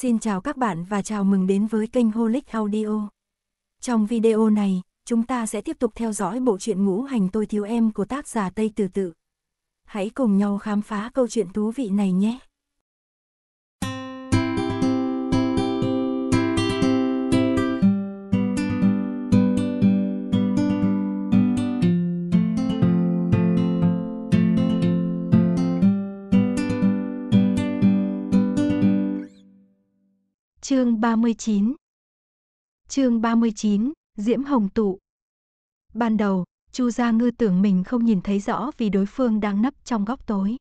Xin chào các bạn và chào mừng đến với kênh Holic Audio. Trong video này, chúng ta sẽ tiếp tục theo dõi bộ truyện ngũ hành tôi thiếu em của tác giả Tây Từ Tự. Hãy cùng nhau khám phá câu chuyện thú vị này nhé! Chương 39 Chương 39, Diễm Hồng Tụ Ban đầu, Chu Gia Ngư tưởng mình không nhìn thấy rõ vì đối phương đang nấp trong góc tối.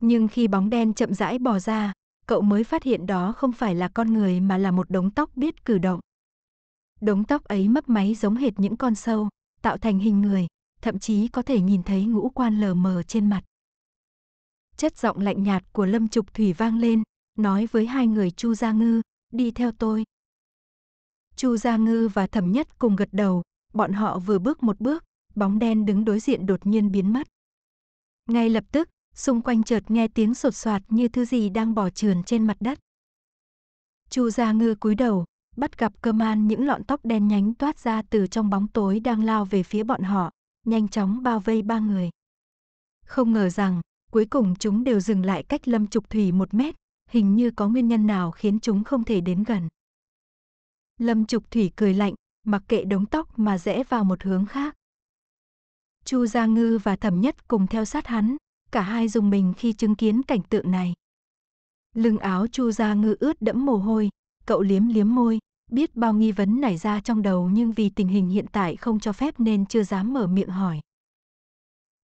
Nhưng khi bóng đen chậm rãi bò ra, cậu mới phát hiện đó không phải là con người mà là một đống tóc biết cử động. Đống tóc ấy mấp máy giống hệt những con sâu, tạo thành hình người, thậm chí có thể nhìn thấy ngũ quan lờ mờ trên mặt. Chất giọng lạnh nhạt của Lâm Trục Thủy vang lên, nói với hai người Chu Gia Ngư, đi theo tôi. Chu Gia Ngư và Thẩm Nhất cùng gật đầu, bọn họ vừa bước một bước, bóng đen đứng đối diện đột nhiên biến mất. Ngay lập tức, xung quanh chợt nghe tiếng sột soạt như thứ gì đang bỏ trườn trên mặt đất. Chu Gia Ngư cúi đầu, bắt gặp cơ man những lọn tóc đen nhánh toát ra từ trong bóng tối đang lao về phía bọn họ, nhanh chóng bao vây ba người. Không ngờ rằng, cuối cùng chúng đều dừng lại cách Lâm Trục Thủy một mét, hình như có nguyên nhân nào khiến chúng không thể đến gần. Lâm Trục Thủy cười lạnh, mặc kệ đống tóc mà rẽ vào một hướng khác. Chu Gia Ngư và Thẩm Nhất cùng theo sát hắn, cả hai dùng mình khi chứng kiến cảnh tượng này. Lưng áo Chu Gia Ngư ướt đẫm mồ hôi, cậu liếm liếm môi, biết bao nghi vấn nảy ra trong đầu nhưng vì tình hình hiện tại không cho phép nên chưa dám mở miệng hỏi.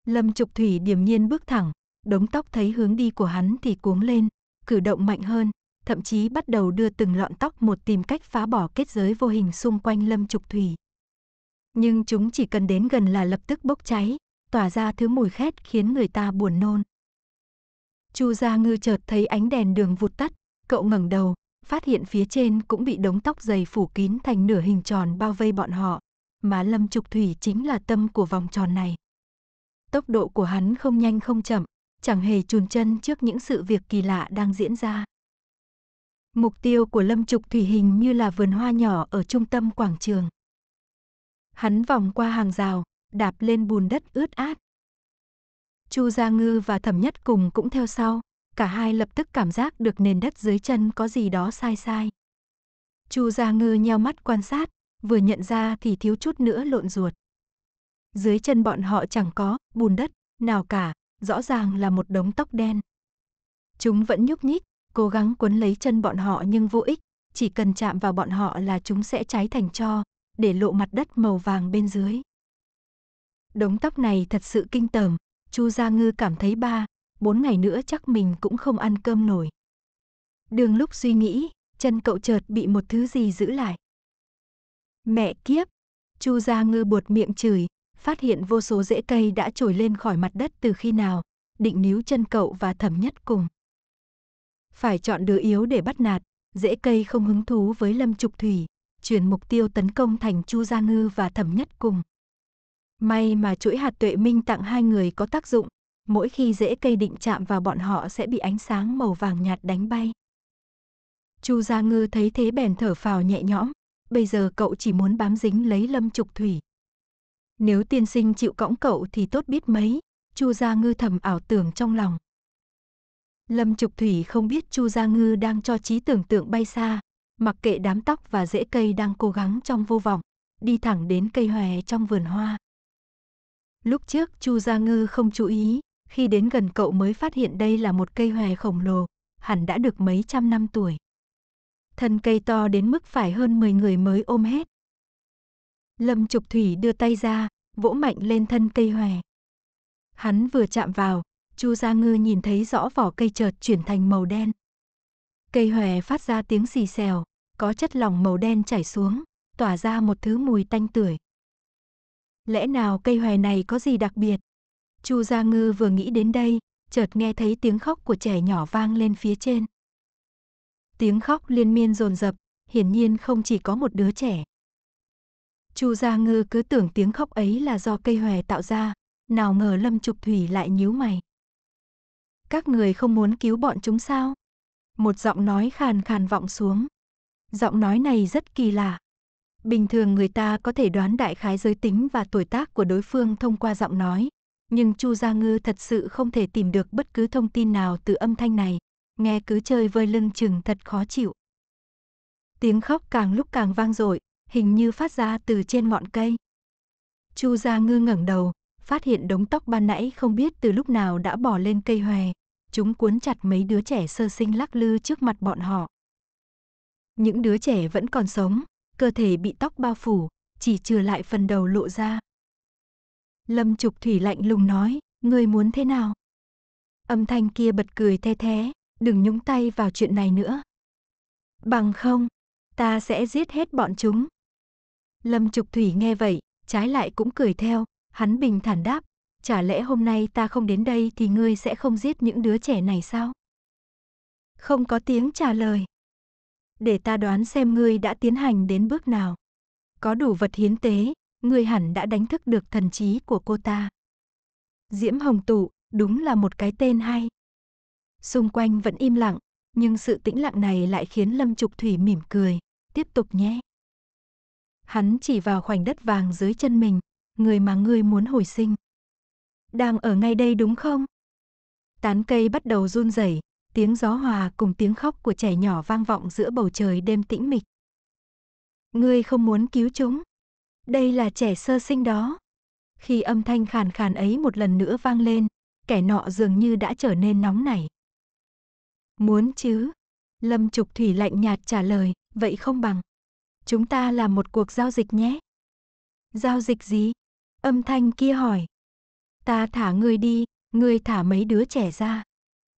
Lâm Trục Thủy điềm nhiên bước thẳng, đống tóc thấy hướng đi của hắn thì cuống lên, cử động mạnh hơn, thậm chí bắt đầu đưa từng lọn tóc một tìm cách phá bỏ kết giới vô hình xung quanh Lâm Trục Thủy. Nhưng chúng chỉ cần đến gần là lập tức bốc cháy, tỏa ra thứ mùi khét khiến người ta buồn nôn. Chu Gia Ngư chợt thấy ánh đèn đường vụt tắt, cậu ngẩng đầu, phát hiện phía trên cũng bị đống tóc dày phủ kín thành nửa hình tròn bao vây bọn họ, mà Lâm Trục Thủy chính là tâm của vòng tròn này. Tốc độ của hắn không nhanh không chậm, chẳng hề chùn chân trước những sự việc kỳ lạ đang diễn ra. Mục tiêu của Lâm Trục Thủy hình như là vườn hoa nhỏ ở trung tâm quảng trường. Hắn vòng qua hàng rào, đạp lên bùn đất ướt át. Chu Gia Ngư và Thẩm Nhất cùng cũng theo sau, cả hai lập tức cảm giác được nền đất dưới chân có gì đó sai sai. Chu Gia Ngư nheo mắt quan sát, vừa nhận ra thì thiếu chút nữa lộn ruột. Dưới chân bọn họ chẳng có bùn đất nào cả, rõ ràng là một đống tóc đen. Chúng vẫn nhúc nhích, cố gắng cuốn lấy chân bọn họ nhưng vô ích, chỉ cần chạm vào bọn họ là chúng sẽ cháy thành tro, để lộ mặt đất màu vàng bên dưới. Đống tóc này thật sự kinh tởm, Chu Gia Ngư cảm thấy ba, bốn ngày nữa chắc mình cũng không ăn cơm nổi. Đường lúc suy nghĩ, chân cậu chợt bị một thứ gì giữ lại. Mẹ kiếp, Chu Gia Ngư buột miệng chửi, phát hiện vô số rễ cây đã trồi lên khỏi mặt đất từ khi nào, định níu chân cậu và thẩm nhất cùng. Phải chọn đứa yếu để bắt nạt, rễ cây không hứng thú với Lâm Trục Thủy, chuyển mục tiêu tấn công thành Chu Gia Ngư và thẩm nhất cùng. May mà chuỗi hạt tuệ minh tặng hai người có tác dụng, mỗi khi rễ cây định chạm vào bọn họ sẽ bị ánh sáng màu vàng nhạt đánh bay. Chu Gia Ngư thấy thế bèn thở phào nhẹ nhõm, bây giờ cậu chỉ muốn bám dính lấy Lâm Trục Thủy. Nếu tiên sinh chịu cõng cậu thì tốt biết mấy, Chu Gia Ngư thầm ảo tưởng trong lòng. Lâm Trục Thủy không biết Chu Gia Ngư đang cho trí tưởng tượng bay xa, mặc kệ đám tóc và rễ cây đang cố gắng trong vô vọng, đi thẳng đến cây hòe trong vườn hoa. Lúc trước Chu Gia Ngư không chú ý, khi đến gần cậu mới phát hiện đây là một cây hòe khổng lồ, hẳn đã được mấy trăm năm tuổi. Thân cây to đến mức phải hơn 10 người mới ôm hết, Lâm Trục Thủy đưa tay ra, vỗ mạnh lên thân cây hòe. Hắn vừa chạm vào, Chu Gia Ngư nhìn thấy rõ vỏ cây chợt chuyển thành màu đen. Cây hòe phát ra tiếng xì xèo, có chất lỏng màu đen chảy xuống, tỏa ra một thứ mùi tanh tưởi. Lẽ nào cây hòe này có gì đặc biệt? Chu Gia Ngư vừa nghĩ đến đây, chợt nghe thấy tiếng khóc của trẻ nhỏ vang lên phía trên. Tiếng khóc liên miên dồn dập, hiển nhiên không chỉ có một đứa trẻ, Chu Gia Ngư cứ tưởng tiếng khóc ấy là do cây hòe tạo ra, nào ngờ Lâm Trục Thủy lại nhíu mày. Các người không muốn cứu bọn chúng sao? Một giọng nói khàn khàn vọng xuống. Giọng nói này rất kỳ lạ. Bình thường người ta có thể đoán đại khái giới tính và tuổi tác của đối phương thông qua giọng nói, nhưng Chu Gia Ngư thật sự không thể tìm được bất cứ thông tin nào từ âm thanh này, nghe cứ chơi vơi lưng chừng thật khó chịu. Tiếng khóc càng lúc càng vang dội, hình như phát ra từ trên ngọn cây. Chu Gia Ngư ngẩng đầu, phát hiện đống tóc ban nãy không biết từ lúc nào đã bỏ lên cây hòe, chúng cuốn chặt mấy đứa trẻ sơ sinh lắc lư trước mặt bọn họ. Những đứa trẻ vẫn còn sống, cơ thể bị tóc bao phủ, chỉ trừ lại phần đầu lộ ra. Lâm Trục Thủy lạnh lùng nói, ngươi muốn thế nào? Âm thanh kia bật cười the thế, đừng nhúng tay vào chuyện này nữa. Bằng không, ta sẽ giết hết bọn chúng. Lâm Trục Thủy nghe vậy, trái lại cũng cười theo, hắn bình thản đáp, chả lẽ hôm nay ta không đến đây thì ngươi sẽ không giết những đứa trẻ này sao? Không có tiếng trả lời. Để ta đoán xem ngươi đã tiến hành đến bước nào. Có đủ vật hiến tế, ngươi hẳn đã đánh thức được thần trí của cô ta. Diễm Hồng Tụ, đúng là một cái tên hay. Xung quanh vẫn im lặng, nhưng sự tĩnh lặng này lại khiến Lâm Trục Thủy mỉm cười, tiếp tục nhé. Hắn chỉ vào khoảnh đất vàng dưới chân mình, người mà ngươi muốn hồi sinh. Đang ở ngay đây đúng không? Tán cây bắt đầu run rẩy, tiếng gió hòa cùng tiếng khóc của trẻ nhỏ vang vọng giữa bầu trời đêm tĩnh mịch. Ngươi không muốn cứu chúng. Đây là trẻ sơ sinh đó. Khi âm thanh khàn khàn ấy một lần nữa vang lên, kẻ nọ dường như đã trở nên nóng nảy. Muốn chứ? Lâm Trục Thủy lạnh nhạt trả lời, vậy không bằng. Chúng ta làm một cuộc giao dịch nhé. Giao dịch gì? Âm thanh kia hỏi. Ta thả ngươi đi, ngươi thả mấy đứa trẻ ra.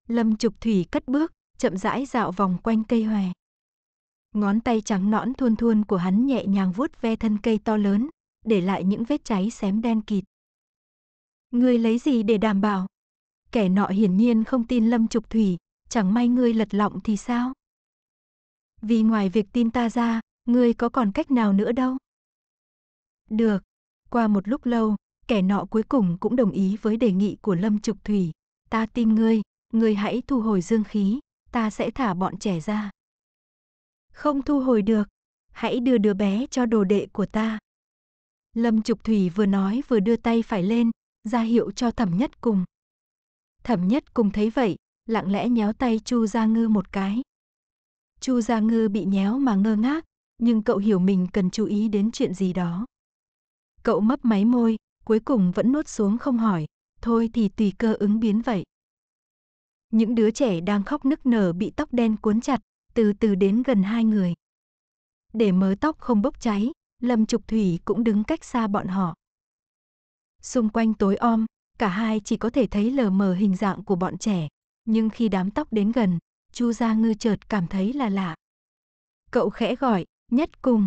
Lâm Trục Thủy cất bước, chậm rãi dạo vòng quanh cây hòe. Ngón tay trắng nõn thuôn thuôn của hắn nhẹ nhàng vuốt ve thân cây to lớn, để lại những vết cháy xém đen kịt. Ngươi lấy gì để đảm bảo? Kẻ nọ hiển nhiên không tin Lâm Trục Thủy, chẳng may ngươi lật lọng thì sao? Vì ngoài việc tin ta ra, ngươi có còn cách nào nữa đâu. Được, qua một lúc lâu, kẻ nọ cuối cùng cũng đồng ý với đề nghị của Lâm Trục Thủy. Ta tin ngươi, ngươi hãy thu hồi dương khí, ta sẽ thả bọn trẻ ra. Không thu hồi được, hãy đưa đứa bé cho đồ đệ của ta. Lâm Trục Thủy vừa nói vừa đưa tay phải lên, ra hiệu cho thẩm nhất cùng. Thẩm nhất cùng thấy vậy, lặng lẽ nhéo tay Chu Gia Ngư một cái. Chu Gia Ngư bị nhéo mà ngơ ngác, nhưng cậu hiểu mình cần chú ý đến chuyện gì đó. Cậu mấp máy môi, cuối cùng vẫn nuốt xuống không hỏi, thôi thì tùy cơ ứng biến vậy. Những đứa trẻ đang khóc nức nở bị tóc đen cuốn chặt, từ từ đến gần hai người. Để mớ tóc không bốc cháy, Lâm Trục Thủy cũng đứng cách xa bọn họ. Xung quanh tối om, cả hai chỉ có thể thấy lờ mờ hình dạng của bọn trẻ, nhưng khi đám tóc đến gần, Chu Gia Ngư chợt cảm thấy là lạ. Cậu khẽ gọi, nhất cùng.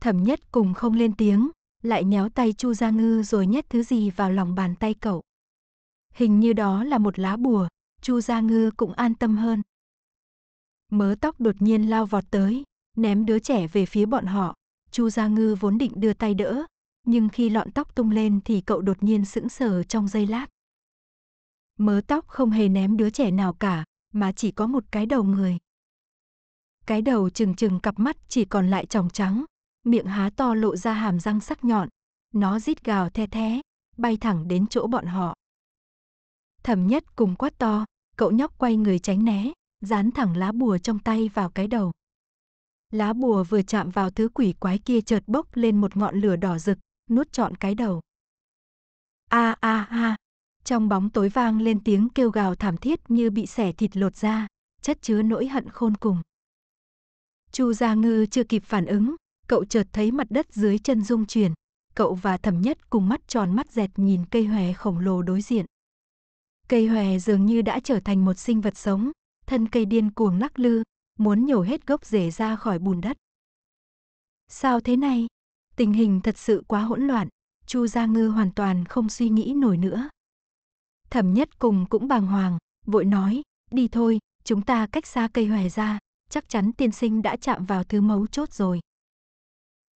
Thẩm nhất cùng không lên tiếng, lại nhéo tay Chu Gia Ngư rồi nhét thứ gì vào lòng bàn tay cậu. Hình như đó là một lá bùa, Chu Gia Ngư cũng an tâm hơn. Mớ tóc đột nhiên lao vọt tới, ném đứa trẻ về phía bọn họ. Chu Gia Ngư vốn định đưa tay đỡ, nhưng khi lọn tóc tung lên thì cậu đột nhiên sững sờ trong giây lát. Mớ tóc không hề ném đứa trẻ nào cả, mà chỉ có một cái đầu người cái đầu trừng trừng cặp mắt chỉ còn lại tròng trắng, miệng há to lộ ra hàm răng sắc nhọn, nó rít gào the thé, bay thẳng đến chỗ bọn họ. Thẩm nhất cùng quát to, cậu nhóc quay người tránh né, dán thẳng lá bùa trong tay vào cái đầu. Lá bùa vừa chạm vào thứ quỷ quái kia chợt bốc lên một ngọn lửa đỏ rực, nuốt trọn cái đầu. A a a, trong bóng tối vang lên tiếng kêu gào thảm thiết như bị xẻ thịt lột ra, chất chứa nỗi hận khôn cùng. Chu Gia Ngư chưa kịp phản ứng, cậu chợt thấy mặt đất dưới chân rung chuyển. Cậu và Thẩm Nhất cùng mắt tròn mắt dẹt nhìn cây hòe khổng lồ đối diện. Cây hòe dường như đã trở thành một sinh vật sống, thân cây điên cuồng lắc lư, muốn nhổ hết gốc rễ ra khỏi bùn đất. Sao thế này? Tình hình thật sự quá hỗn loạn, Chu Gia Ngư hoàn toàn không suy nghĩ nổi nữa. Thẩm Nhất cùng cũng bàng hoàng, vội nói, đi thôi, chúng ta cách xa cây hòe ra, chắc chắn tiên sinh đã chạm vào thứ mấu chốt rồi.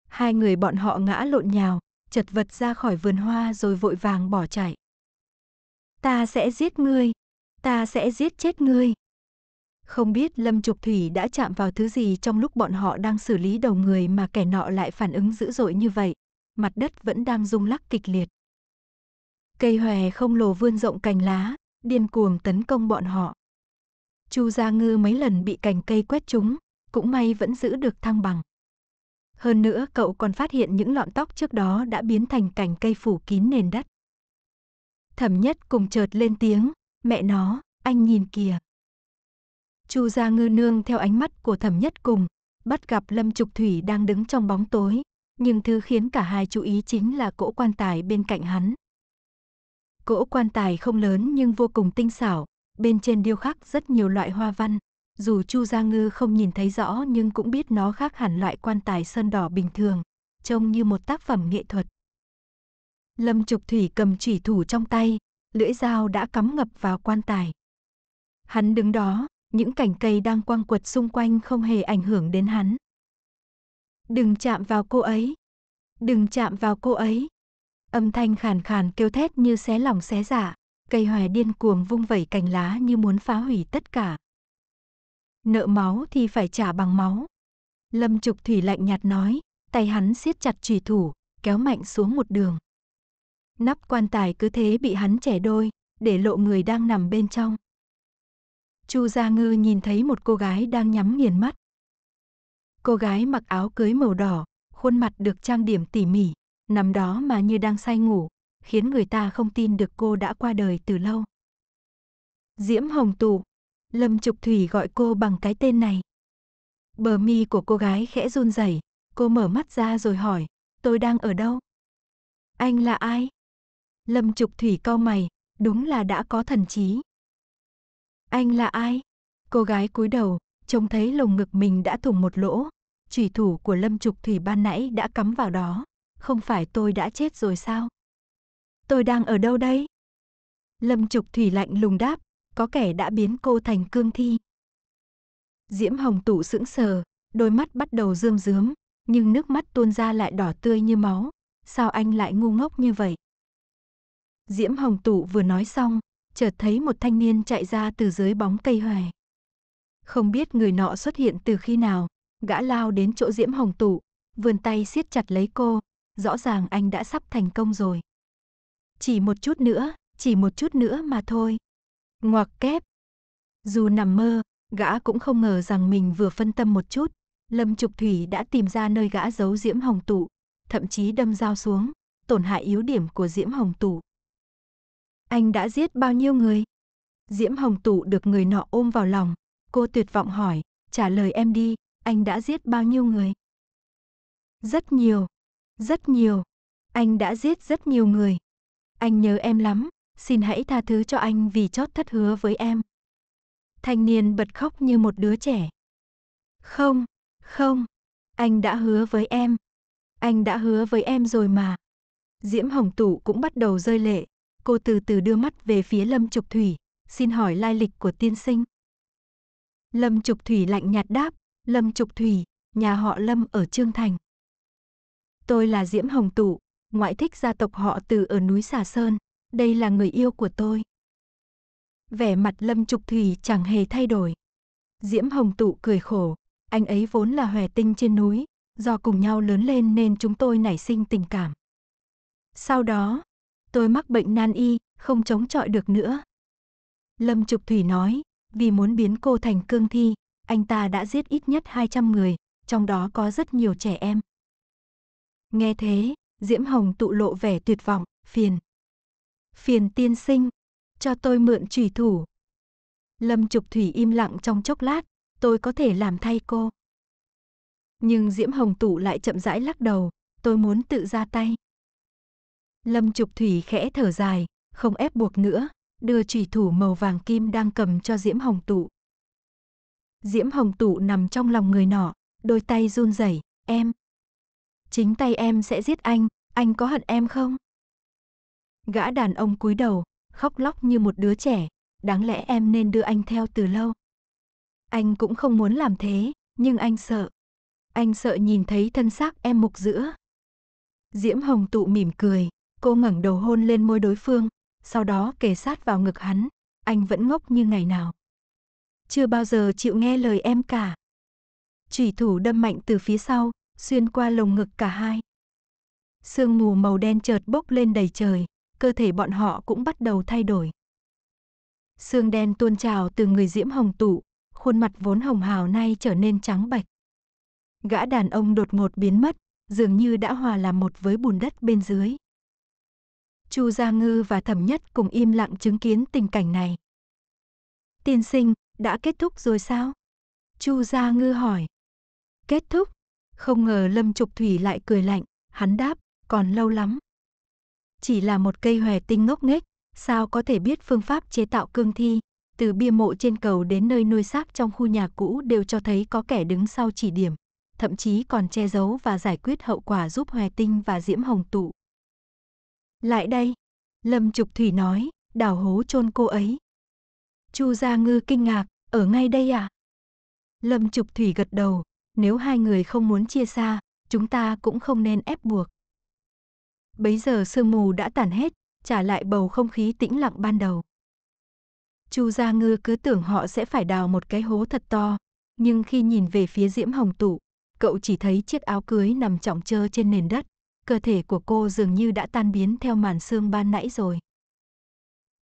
Hai người bọn họ ngã lộn nhào, chật vật ra khỏi vườn hoa rồi vội vàng bỏ chạy. Ta sẽ giết ngươi, ta sẽ giết chết ngươi. Không biết Lâm Trục Thủy đã chạm vào thứ gì trong lúc bọn họ đang xử lý đầu người mà kẻ nọ lại phản ứng dữ dội như vậy. Mặt đất vẫn đang rung lắc kịch liệt. Cây hòe không lồ vươn rộng cành lá, điên cuồng tấn công bọn họ. Chu Gia Ngư mấy lần bị cành cây quét trúng, cũng may vẫn giữ được thăng bằng. Hơn nữa cậu còn phát hiện những lọn tóc trước đó đã biến thành cành cây phủ kín nền đất. Thẩm nhất cùng chợt lên tiếng, mẹ nó, anh nhìn kìa. Chu Gia Ngư nương theo ánh mắt của thẩm nhất cùng, bắt gặp Lâm Trục Thủy đang đứng trong bóng tối, nhưng thứ khiến cả hai chú ý chính là cỗ quan tài bên cạnh hắn. Cỗ quan tài không lớn nhưng vô cùng tinh xảo, bên trên điêu khắc rất nhiều loại hoa văn. Dù Chu Gia Ngư không nhìn thấy rõ nhưng cũng biết nó khác hẳn loại quan tài sơn đỏ bình thường, trông như một tác phẩm nghệ thuật. Lâm Trục Thủy cầm chỉ thủ trong tay, lưỡi dao đã cắm ngập vào quan tài. Hắn đứng đó, những cảnh cây đang quang quật xung quanh không hề ảnh hưởng đến hắn. Đừng chạm vào cô ấy. Đừng chạm vào cô ấy. Âm thanh khàn khàn kêu thét như xé lòng xé giả cây hòe điên cuồng vung vẩy cành lá như muốn phá hủy tất cả. Nợ máu thì phải trả bằng máu. Lâm Trục Thủy lạnh nhạt nói, tay hắn siết chặt trùy thủ, kéo mạnh xuống một đường. Nắp quan tài cứ thế bị hắn chẻ đôi, để lộ người đang nằm bên trong. Chu Gia Ngư nhìn thấy một cô gái đang nhắm nghiền mắt. Cô gái mặc áo cưới màu đỏ, khuôn mặt được trang điểm tỉ mỉ, nằm đó mà như đang say ngủ, khiến người ta không tin được cô đã qua đời từ lâu. Diễm Hồng Tụ, Lâm Trục Thủy gọi cô bằng cái tên này. Bờ mi của cô gái khẽ run rẩy, cô mở mắt ra rồi hỏi, tôi đang ở đâu? Anh là ai? Lâm Trục Thủy cau mày, đúng là đã có thần trí. Anh là ai? Cô gái cúi đầu, trông thấy lồng ngực mình đã thủng một lỗ, chủy thủ của Lâm Trục Thủy ban nãy đã cắm vào đó, không phải tôi đã chết rồi sao? tôi đang ở đâu đây? Lâm Trục Thủy lạnh lùng đáp, có kẻ đã biến cô thành cương thi. Diễm Hồng tủ sững sờ, đôi mắt bắt đầu rơm rớm, nhưng nước mắt tuôn ra lại đỏ tươi như máu. Sao anh lại ngu ngốc như vậy? Diễm Hồng tụ vừa nói xong, chợt thấy một thanh niên chạy ra từ dưới bóng cây hoè Không biết người nọ xuất hiện từ khi nào, gã lao đến chỗ Diễm Hồng tụ vươn tay siết chặt lấy cô, rõ ràng anh đã sắp thành công rồi. Chỉ một chút nữa, chỉ một chút nữa mà thôi. Ngoặc kép. Dù nằm mơ, gã cũng không ngờ rằng mình vừa phân tâm một chút, Lâm Trục Thủy đã tìm ra nơi gã giấu Diễm Hồng Tụ, thậm chí đâm dao xuống, tổn hại yếu điểm của Diễm Hồng Tụ. Anh đã giết bao nhiêu người? Diễm Hồng Tụ được người nọ ôm vào lòng, cô tuyệt vọng hỏi, trả lời em đi, anh đã giết bao nhiêu người? Rất nhiều, rất nhiều, anh đã giết rất nhiều người, anh nhớ em lắm, xin hãy tha thứ cho anh vì chót thất hứa với em. Thanh niên bật khóc như một đứa trẻ. Không, không, anh đã hứa với em. Anh đã hứa với em rồi mà. Diễm Hồng Tụ cũng bắt đầu rơi lệ. Cô từ từ đưa mắt về phía Lâm Trục Thủy, xin hỏi lai lịch của tiên sinh. Lâm Trục Thủy lạnh nhạt đáp, Lâm Trục Thủy, nhà họ Lâm ở Trương Thành. Tôi là Diễm Hồng Tụ, ngoại thích gia tộc họ từ ở núi Xà Sơn, đây là người yêu của tôi. Vẻ mặt Lâm Trục Thủy chẳng hề thay đổi. Diễm Hồng Tụ cười khổ, anh ấy vốn là hòe tinh trên núi, do cùng nhau lớn lên nên chúng tôi nảy sinh tình cảm. Sau đó, tôi mắc bệnh nan y, không chống chọi được nữa. Lâm Trục Thủy nói, vì muốn biến cô thành cương thi, anh ta đã giết ít nhất 200 người, trong đó có rất nhiều trẻ em. Nghe thế, Diễm Hồng tụ lộ vẻ tuyệt vọng, phiền. Phiền tiên sinh, cho tôi mượn trùy thủ. Lâm Trục Thủy im lặng trong chốc lát, tôi có thể làm thay cô. Nhưng Diễm Hồng tụ lại chậm rãi lắc đầu, tôi muốn tự ra tay. Lâm Trục Thủy khẽ thở dài, không ép buộc nữa, đưa trùy thủ màu vàng kim đang cầm cho Diễm Hồng tụ. Diễm Hồng tụ nằm trong lòng người nọ, đôi tay run rẩy, em, chính tay em sẽ giết anh, anh có hận em không? Gã đàn ông cúi đầu, khóc lóc như một đứa trẻ, đáng lẽ em nên đưa anh theo từ lâu. Anh cũng không muốn làm thế, nhưng anh sợ. Anh sợ nhìn thấy thân xác em mục giữa. Diễm Hồng tụ mỉm cười, cô ngẩng đầu hôn lên môi đối phương, sau đó kề sát vào ngực hắn, anh vẫn ngốc như ngày nào. Chưa bao giờ chịu nghe lời em cả. Chủy thủ đâm mạnh từ phía sau, xuyên qua lồng ngực cả hai. Sương mù màu đen chợt bốc lên đầy trời, cơ thể bọn họ cũng bắt đầu thay đổi. Sương đen tuôn trào từ người diễm hồng tụ, khuôn mặt vốn hồng hào nay trở nên trắng bạch. Gã đàn ông đột ngột biến mất, dường như đã hòa làm một với bùn đất bên dưới. Chu Gia Ngư và Thẩm Nhất cùng im lặng chứng kiến tình cảnh này. Tiên sinh, đã kết thúc rồi sao? Chu Gia Ngư hỏi. Kết thúc? Không ngờ Lâm Trục Thủy lại cười lạnh, hắn đáp, còn lâu lắm. Chỉ là một cây hòe tinh ngốc nghếch, sao có thể biết phương pháp chế tạo cương thi, từ bia mộ trên cầu đến nơi nuôi xác trong khu nhà cũ đều cho thấy có kẻ đứng sau chỉ điểm, thậm chí còn che giấu và giải quyết hậu quả giúp hòe tinh và diễm hồng tụ. Lại đây, Lâm Trục Thủy nói, đào hố chôn cô ấy. Chu Gia Ngư kinh ngạc, ở ngay đây à? Lâm Trục Thủy gật đầu, nếu hai người không muốn chia xa, chúng ta cũng không nên ép buộc. Bấy giờ sương mù đã tản hết, trả lại bầu không khí tĩnh lặng ban đầu. Chu Gia Ngư cứ tưởng họ sẽ phải đào một cái hố thật to, nhưng khi nhìn về phía Diễm Hồng Tụ, cậu chỉ thấy chiếc áo cưới nằm trọng trơ trên nền đất, cơ thể của cô dường như đã tan biến theo màn sương ban nãy rồi.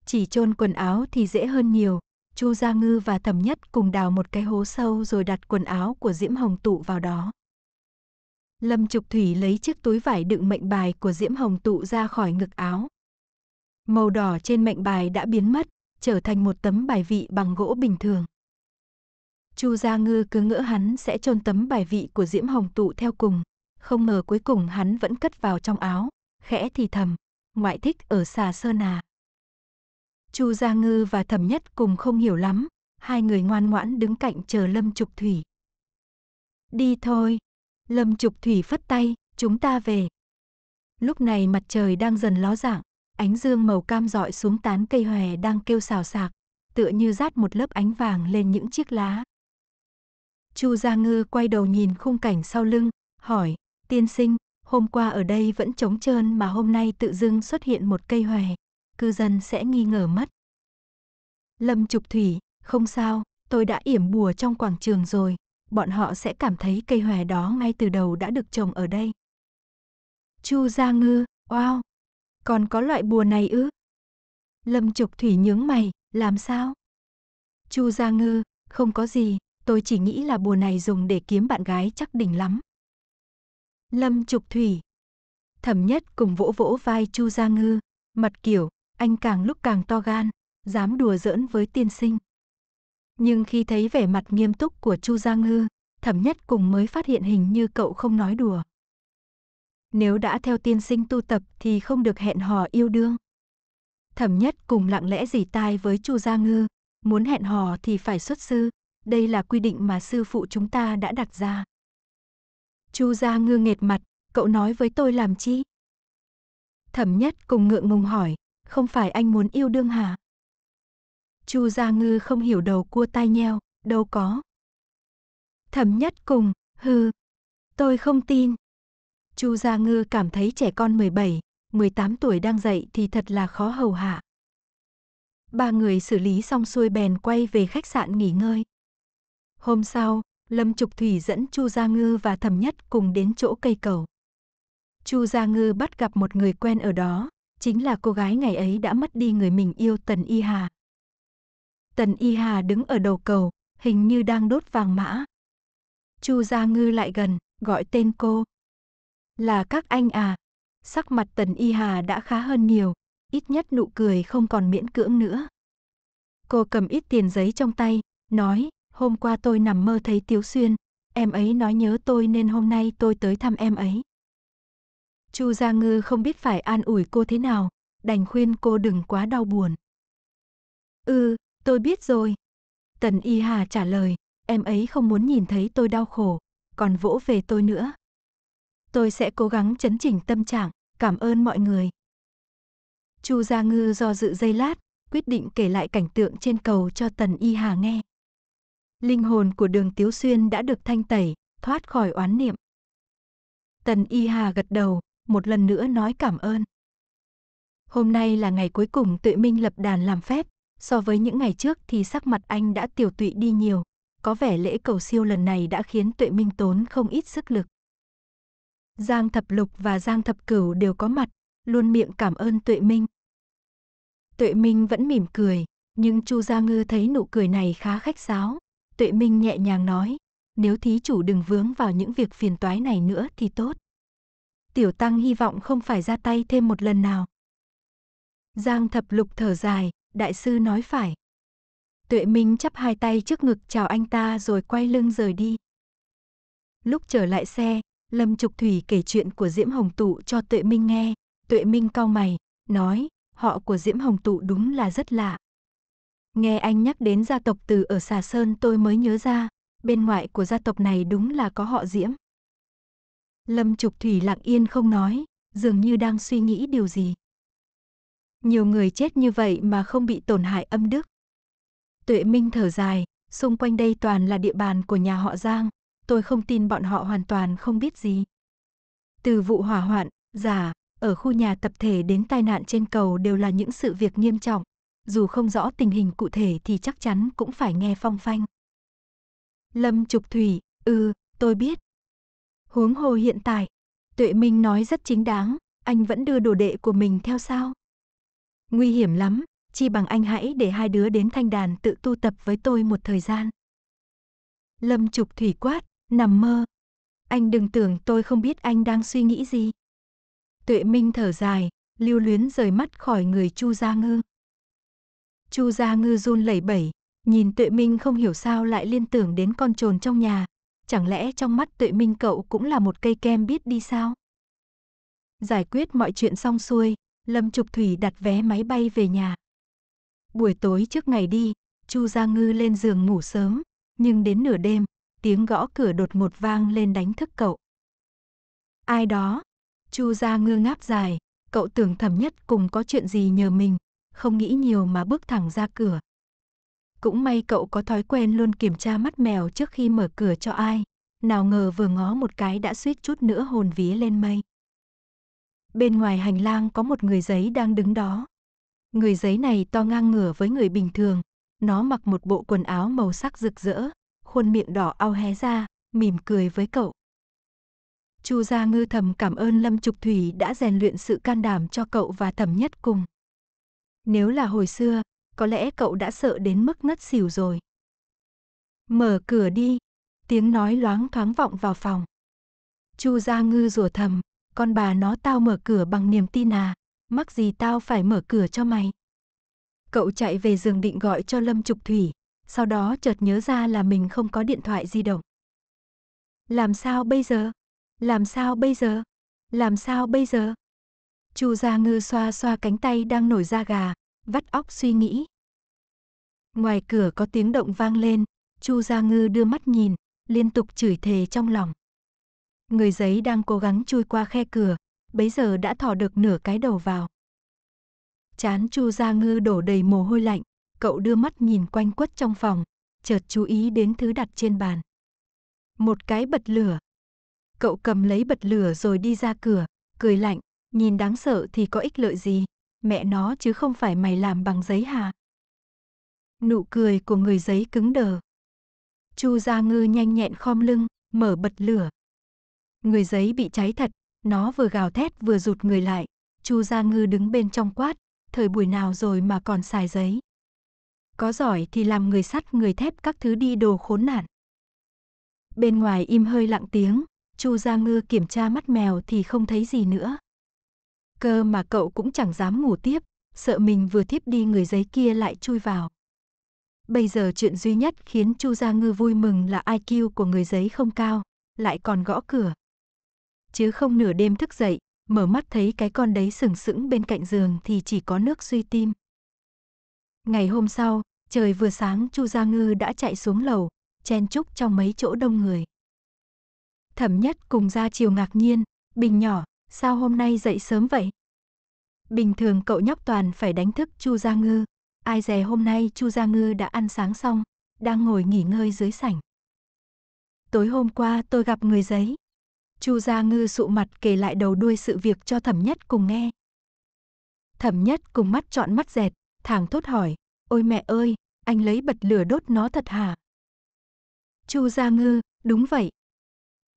Chỉ chôn quần áo thì dễ hơn nhiều, Chu Gia Ngư và Thẩm Nhất cùng đào một cái hố sâu rồi đặt quần áo của Diễm Hồng Tụ vào đó. Lâm Trục Thủy lấy chiếc túi vải đựng mệnh bài của Diễm Hồng Tụ ra khỏi ngực áo. Màu đỏ trên mệnh bài đã biến mất, trở thành một tấm bài vị bằng gỗ bình thường. Chu Gia Ngư cứ ngỡ hắn sẽ chôn tấm bài vị của Diễm Hồng Tụ theo cùng, không ngờ cuối cùng hắn vẫn cất vào trong áo, khẽ thì thầm, ngoại thích ở xà sơn à. Chu Gia Ngư và Thẩm Nhất cùng không hiểu lắm, hai người ngoan ngoãn đứng cạnh chờ Lâm Trục Thủy. Đi thôi. Lâm Trục Thủy phất tay, chúng ta về. Lúc này mặt trời đang dần ló dạng, ánh dương màu cam dọi xuống tán cây hòe đang kêu xào xạc, tựa như rát một lớp ánh vàng lên những chiếc lá. Chu Gia Ngư quay đầu nhìn khung cảnh sau lưng, hỏi, tiên sinh, hôm qua ở đây vẫn trống trơn mà hôm nay tự dưng xuất hiện một cây hòe, cư dân sẽ nghi ngờ mất. Lâm Trục Thủy, không sao, tôi đã yểm bùa trong quảng trường rồi, bọn họ sẽ cảm thấy cây hòe đó ngay từ đầu đã được trồng ở đây. Chu Gia Ngư, wow, còn có loại bùa này ư? Lâm Trục Thủy nhướng mày, làm sao? Chu Gia Ngư, không có gì, tôi chỉ nghĩ là bùa này dùng để kiếm bạn gái chắc đỉnh lắm. Lâm Trục Thủy Thẩm nhất cùng vỗ vỗ vai Chu Gia Ngư, mặt kiểu, anh càng lúc càng to gan, dám đùa giỡn với tiên sinh. Nhưng khi thấy vẻ mặt nghiêm túc của Chu Gia Ngư, thẩm nhất cùng mới phát hiện hình như cậu không nói đùa. Nếu đã theo tiên sinh tu tập thì không được hẹn hò yêu đương. Thẩm nhất cùng lặng lẽ dì tai với Chu Gia Ngư, muốn hẹn hò thì phải xuất sư, đây là quy định mà sư phụ chúng ta đã đặt ra. Chu Gia Ngư nghệt mặt, cậu nói với tôi làm chi? Thẩm nhất cùng ngượng ngùng hỏi, không phải anh muốn yêu đương hả? Chu Gia Ngư không hiểu đầu cua tai nheo, đâu có. Thẩm nhất cùng, hư, tôi không tin. Chu Gia Ngư cảm thấy trẻ con 17, 18 tuổi đang dậy thì thật là khó hầu hạ. Ba người xử lý xong xuôi bèn quay về khách sạn nghỉ ngơi. Hôm sau, Lâm Trục Thủy dẫn Chu Gia Ngư và Thẩm Nhất cùng đến chỗ cây cầu. Chu Gia Ngư bắt gặp một người quen ở đó, chính là cô gái ngày ấy đã mất đi người mình yêu Tần Y Hà. Tần Y Hà đứng ở đầu cầu, hình như đang đốt vàng mã. Chu Gia Ngư lại gần, gọi tên cô. Là các anh à. Sắc mặt Tần Y Hà đã khá hơn nhiều, ít nhất nụ cười không còn miễn cưỡng nữa. Cô cầm ít tiền giấy trong tay, nói, hôm qua tôi nằm mơ thấy Tiếu Xuyên, em ấy nói nhớ tôi nên hôm nay tôi tới thăm em ấy. Chu Gia Ngư không biết phải an ủi cô thế nào, đành khuyên cô đừng quá đau buồn. Ừ, tôi biết rồi. Tần Y Hà trả lời, em ấy không muốn nhìn thấy tôi đau khổ, còn vỗ về tôi nữa. Tôi sẽ cố gắng chấn chỉnh tâm trạng, cảm ơn mọi người. Chu Gia Ngư do dự giây lát, quyết định kể lại cảnh tượng trên cầu cho Tần Y Hà nghe. Linh hồn của đường Tiếu Xuyên đã được thanh tẩy, thoát khỏi oán niệm. Tần Y Hà gật đầu, một lần nữa nói cảm ơn. Hôm nay là ngày cuối cùng tự minh lập đàn làm phép, so với những ngày trước thì sắc mặt anh đã tiểu tụy đi nhiều, có vẻ lễ cầu siêu lần này đã khiến tuệ minh tốn không ít sức lực. Giang Thập Lục và Giang Thập Cửu đều có mặt, luôn miệng cảm ơn tuệ minh. Tuệ minh vẫn mỉm cười, nhưng Chu Gia Ngư thấy nụ cười này khá khách sáo. Tuệ minh nhẹ nhàng nói, nếu thí chủ đừng vướng vào những việc phiền toái này nữa thì tốt tiểu tăng hy vọng không phải ra tay thêm một lần nào. Giang thập lục thở dài, đại sư nói phải. Tuệ Minh chắp hai tay trước ngực chào anh ta rồi quay lưng rời đi. Lúc trở lại xe, Lâm Trục Thủy kể chuyện của Diễm Hồng Tụ cho Tuệ Minh nghe. Tuệ Minh cau mày, nói, họ của Diễm Hồng Tụ đúng là rất lạ. Nghe anh nhắc đến gia tộc từ ở Xà Sơn tôi mới nhớ ra, bên ngoại của gia tộc này đúng là có họ Diễm. Lâm Trục Thủy lặng yên không nói, dường như đang suy nghĩ điều gì. Nhiều người chết như vậy mà không bị tổn hại âm đức. Tuệ Minh thở dài, xung quanh đây toàn là địa bàn của nhà họ Giang, tôi không tin bọn họ hoàn toàn không biết gì. Từ vụ hỏa hoạn, giả, ở khu nhà tập thể đến tai nạn trên cầu đều là những sự việc nghiêm trọng, dù không rõ tình hình cụ thể thì chắc chắn cũng phải nghe phong phanh. Lâm Trục Thủy, ừ, tôi biết, Huống hồ hiện tại, Tuệ Minh nói rất chính đáng, anh vẫn đưa đồ đệ của mình theo sao? Nguy hiểm lắm, chi bằng anh hãy để hai đứa đến thanh đàn tự tu tập với tôi một thời gian. Lâm Trục Thủy quát, nằm mơ. Anh đừng tưởng tôi không biết anh đang suy nghĩ gì. Tuệ Minh thở dài, lưu luyến rời mắt khỏi người Chu Gia Ngư. Chu Gia Ngư run lẩy bẩy, nhìn Tuệ Minh không hiểu sao lại liên tưởng đến con trồn trong nhà, chẳng lẽ trong mắt tuệ minh cậu cũng là một cây kem biết đi sao? Giải quyết mọi chuyện xong xuôi, Lâm Trục Thủy đặt vé máy bay về nhà. Buổi tối trước ngày đi, Chu Gia Ngư lên giường ngủ sớm, nhưng đến nửa đêm, tiếng gõ cửa đột ngột vang lên đánh thức cậu. Ai đó? Chu Gia Ngư ngáp dài, cậu tưởng thầm nhất cùng có chuyện gì nhờ mình, không nghĩ nhiều mà bước thẳng ra cửa. Cũng may cậu có thói quen luôn kiểm tra mắt mèo trước khi mở cửa cho ai. Nào ngờ vừa ngó một cái đã suýt chút nữa hồn vía lên mây. Bên ngoài hành lang có một người giấy đang đứng đó. Người giấy này to ngang ngửa với người bình thường. Nó mặc một bộ quần áo màu sắc rực rỡ, khuôn miệng đỏ ao hé ra, mỉm cười với cậu. Chu Gia Ngư thầm cảm ơn Lâm Trục Thủy đã rèn luyện sự can đảm cho cậu và thẩm nhất cùng. Nếu là hồi xưa, có lẽ cậu đã sợ đến mức ngất xỉu rồi. Mở cửa đi, tiếng nói loáng thoáng vọng vào phòng. Chu Gia Ngư rủa thầm, con bà nó tao mở cửa bằng niềm tin à, mắc gì tao phải mở cửa cho mày. Cậu chạy về giường định gọi cho Lâm Trục Thủy, sau đó chợt nhớ ra là mình không có điện thoại di động. Làm sao bây giờ? Làm sao bây giờ? Làm sao bây giờ? Chu Gia Ngư xoa xoa cánh tay đang nổi da gà, vắt óc suy nghĩ. Ngoài cửa có tiếng động vang lên, Chu Gia Ngư đưa mắt nhìn, liên tục chửi thề trong lòng. Người giấy đang cố gắng chui qua khe cửa, bấy giờ đã thò được nửa cái đầu vào. Chán Chu Gia Ngư đổ đầy mồ hôi lạnh, cậu đưa mắt nhìn quanh quất trong phòng, chợt chú ý đến thứ đặt trên bàn. Một cái bật lửa. Cậu cầm lấy bật lửa rồi đi ra cửa, cười lạnh, nhìn đáng sợ thì có ích lợi gì mẹ nó chứ không phải mày làm bằng giấy hả? Nụ cười của người giấy cứng đờ. Chu Gia Ngư nhanh nhẹn khom lưng, mở bật lửa. Người giấy bị cháy thật, nó vừa gào thét vừa rụt người lại. Chu Gia Ngư đứng bên trong quát, thời buổi nào rồi mà còn xài giấy. Có giỏi thì làm người sắt người thép các thứ đi đồ khốn nạn. Bên ngoài im hơi lặng tiếng, Chu Gia Ngư kiểm tra mắt mèo thì không thấy gì nữa. Cơ mà cậu cũng chẳng dám ngủ tiếp, sợ mình vừa thiếp đi người giấy kia lại chui vào. Bây giờ chuyện duy nhất khiến Chu Gia Ngư vui mừng là IQ của người giấy không cao, lại còn gõ cửa. Chứ không nửa đêm thức dậy, mở mắt thấy cái con đấy sừng sững bên cạnh giường thì chỉ có nước suy tim. Ngày hôm sau, trời vừa sáng Chu Gia Ngư đã chạy xuống lầu, chen chúc trong mấy chỗ đông người. Thẩm nhất cùng gia chiều ngạc nhiên, bình nhỏ, sao hôm nay dậy sớm vậy? Bình thường cậu nhóc toàn phải đánh thức Chu Gia Ngư, ai dè hôm nay Chu Gia Ngư đã ăn sáng xong, đang ngồi nghỉ ngơi dưới sảnh. Tối hôm qua tôi gặp người giấy. Chu Gia Ngư sụ mặt kể lại đầu đuôi sự việc cho Thẩm Nhất cùng nghe. Thẩm Nhất cùng mắt trọn mắt dẹt, thẳng thốt hỏi, ôi mẹ ơi, anh lấy bật lửa đốt nó thật hả? Chu Gia Ngư, đúng vậy.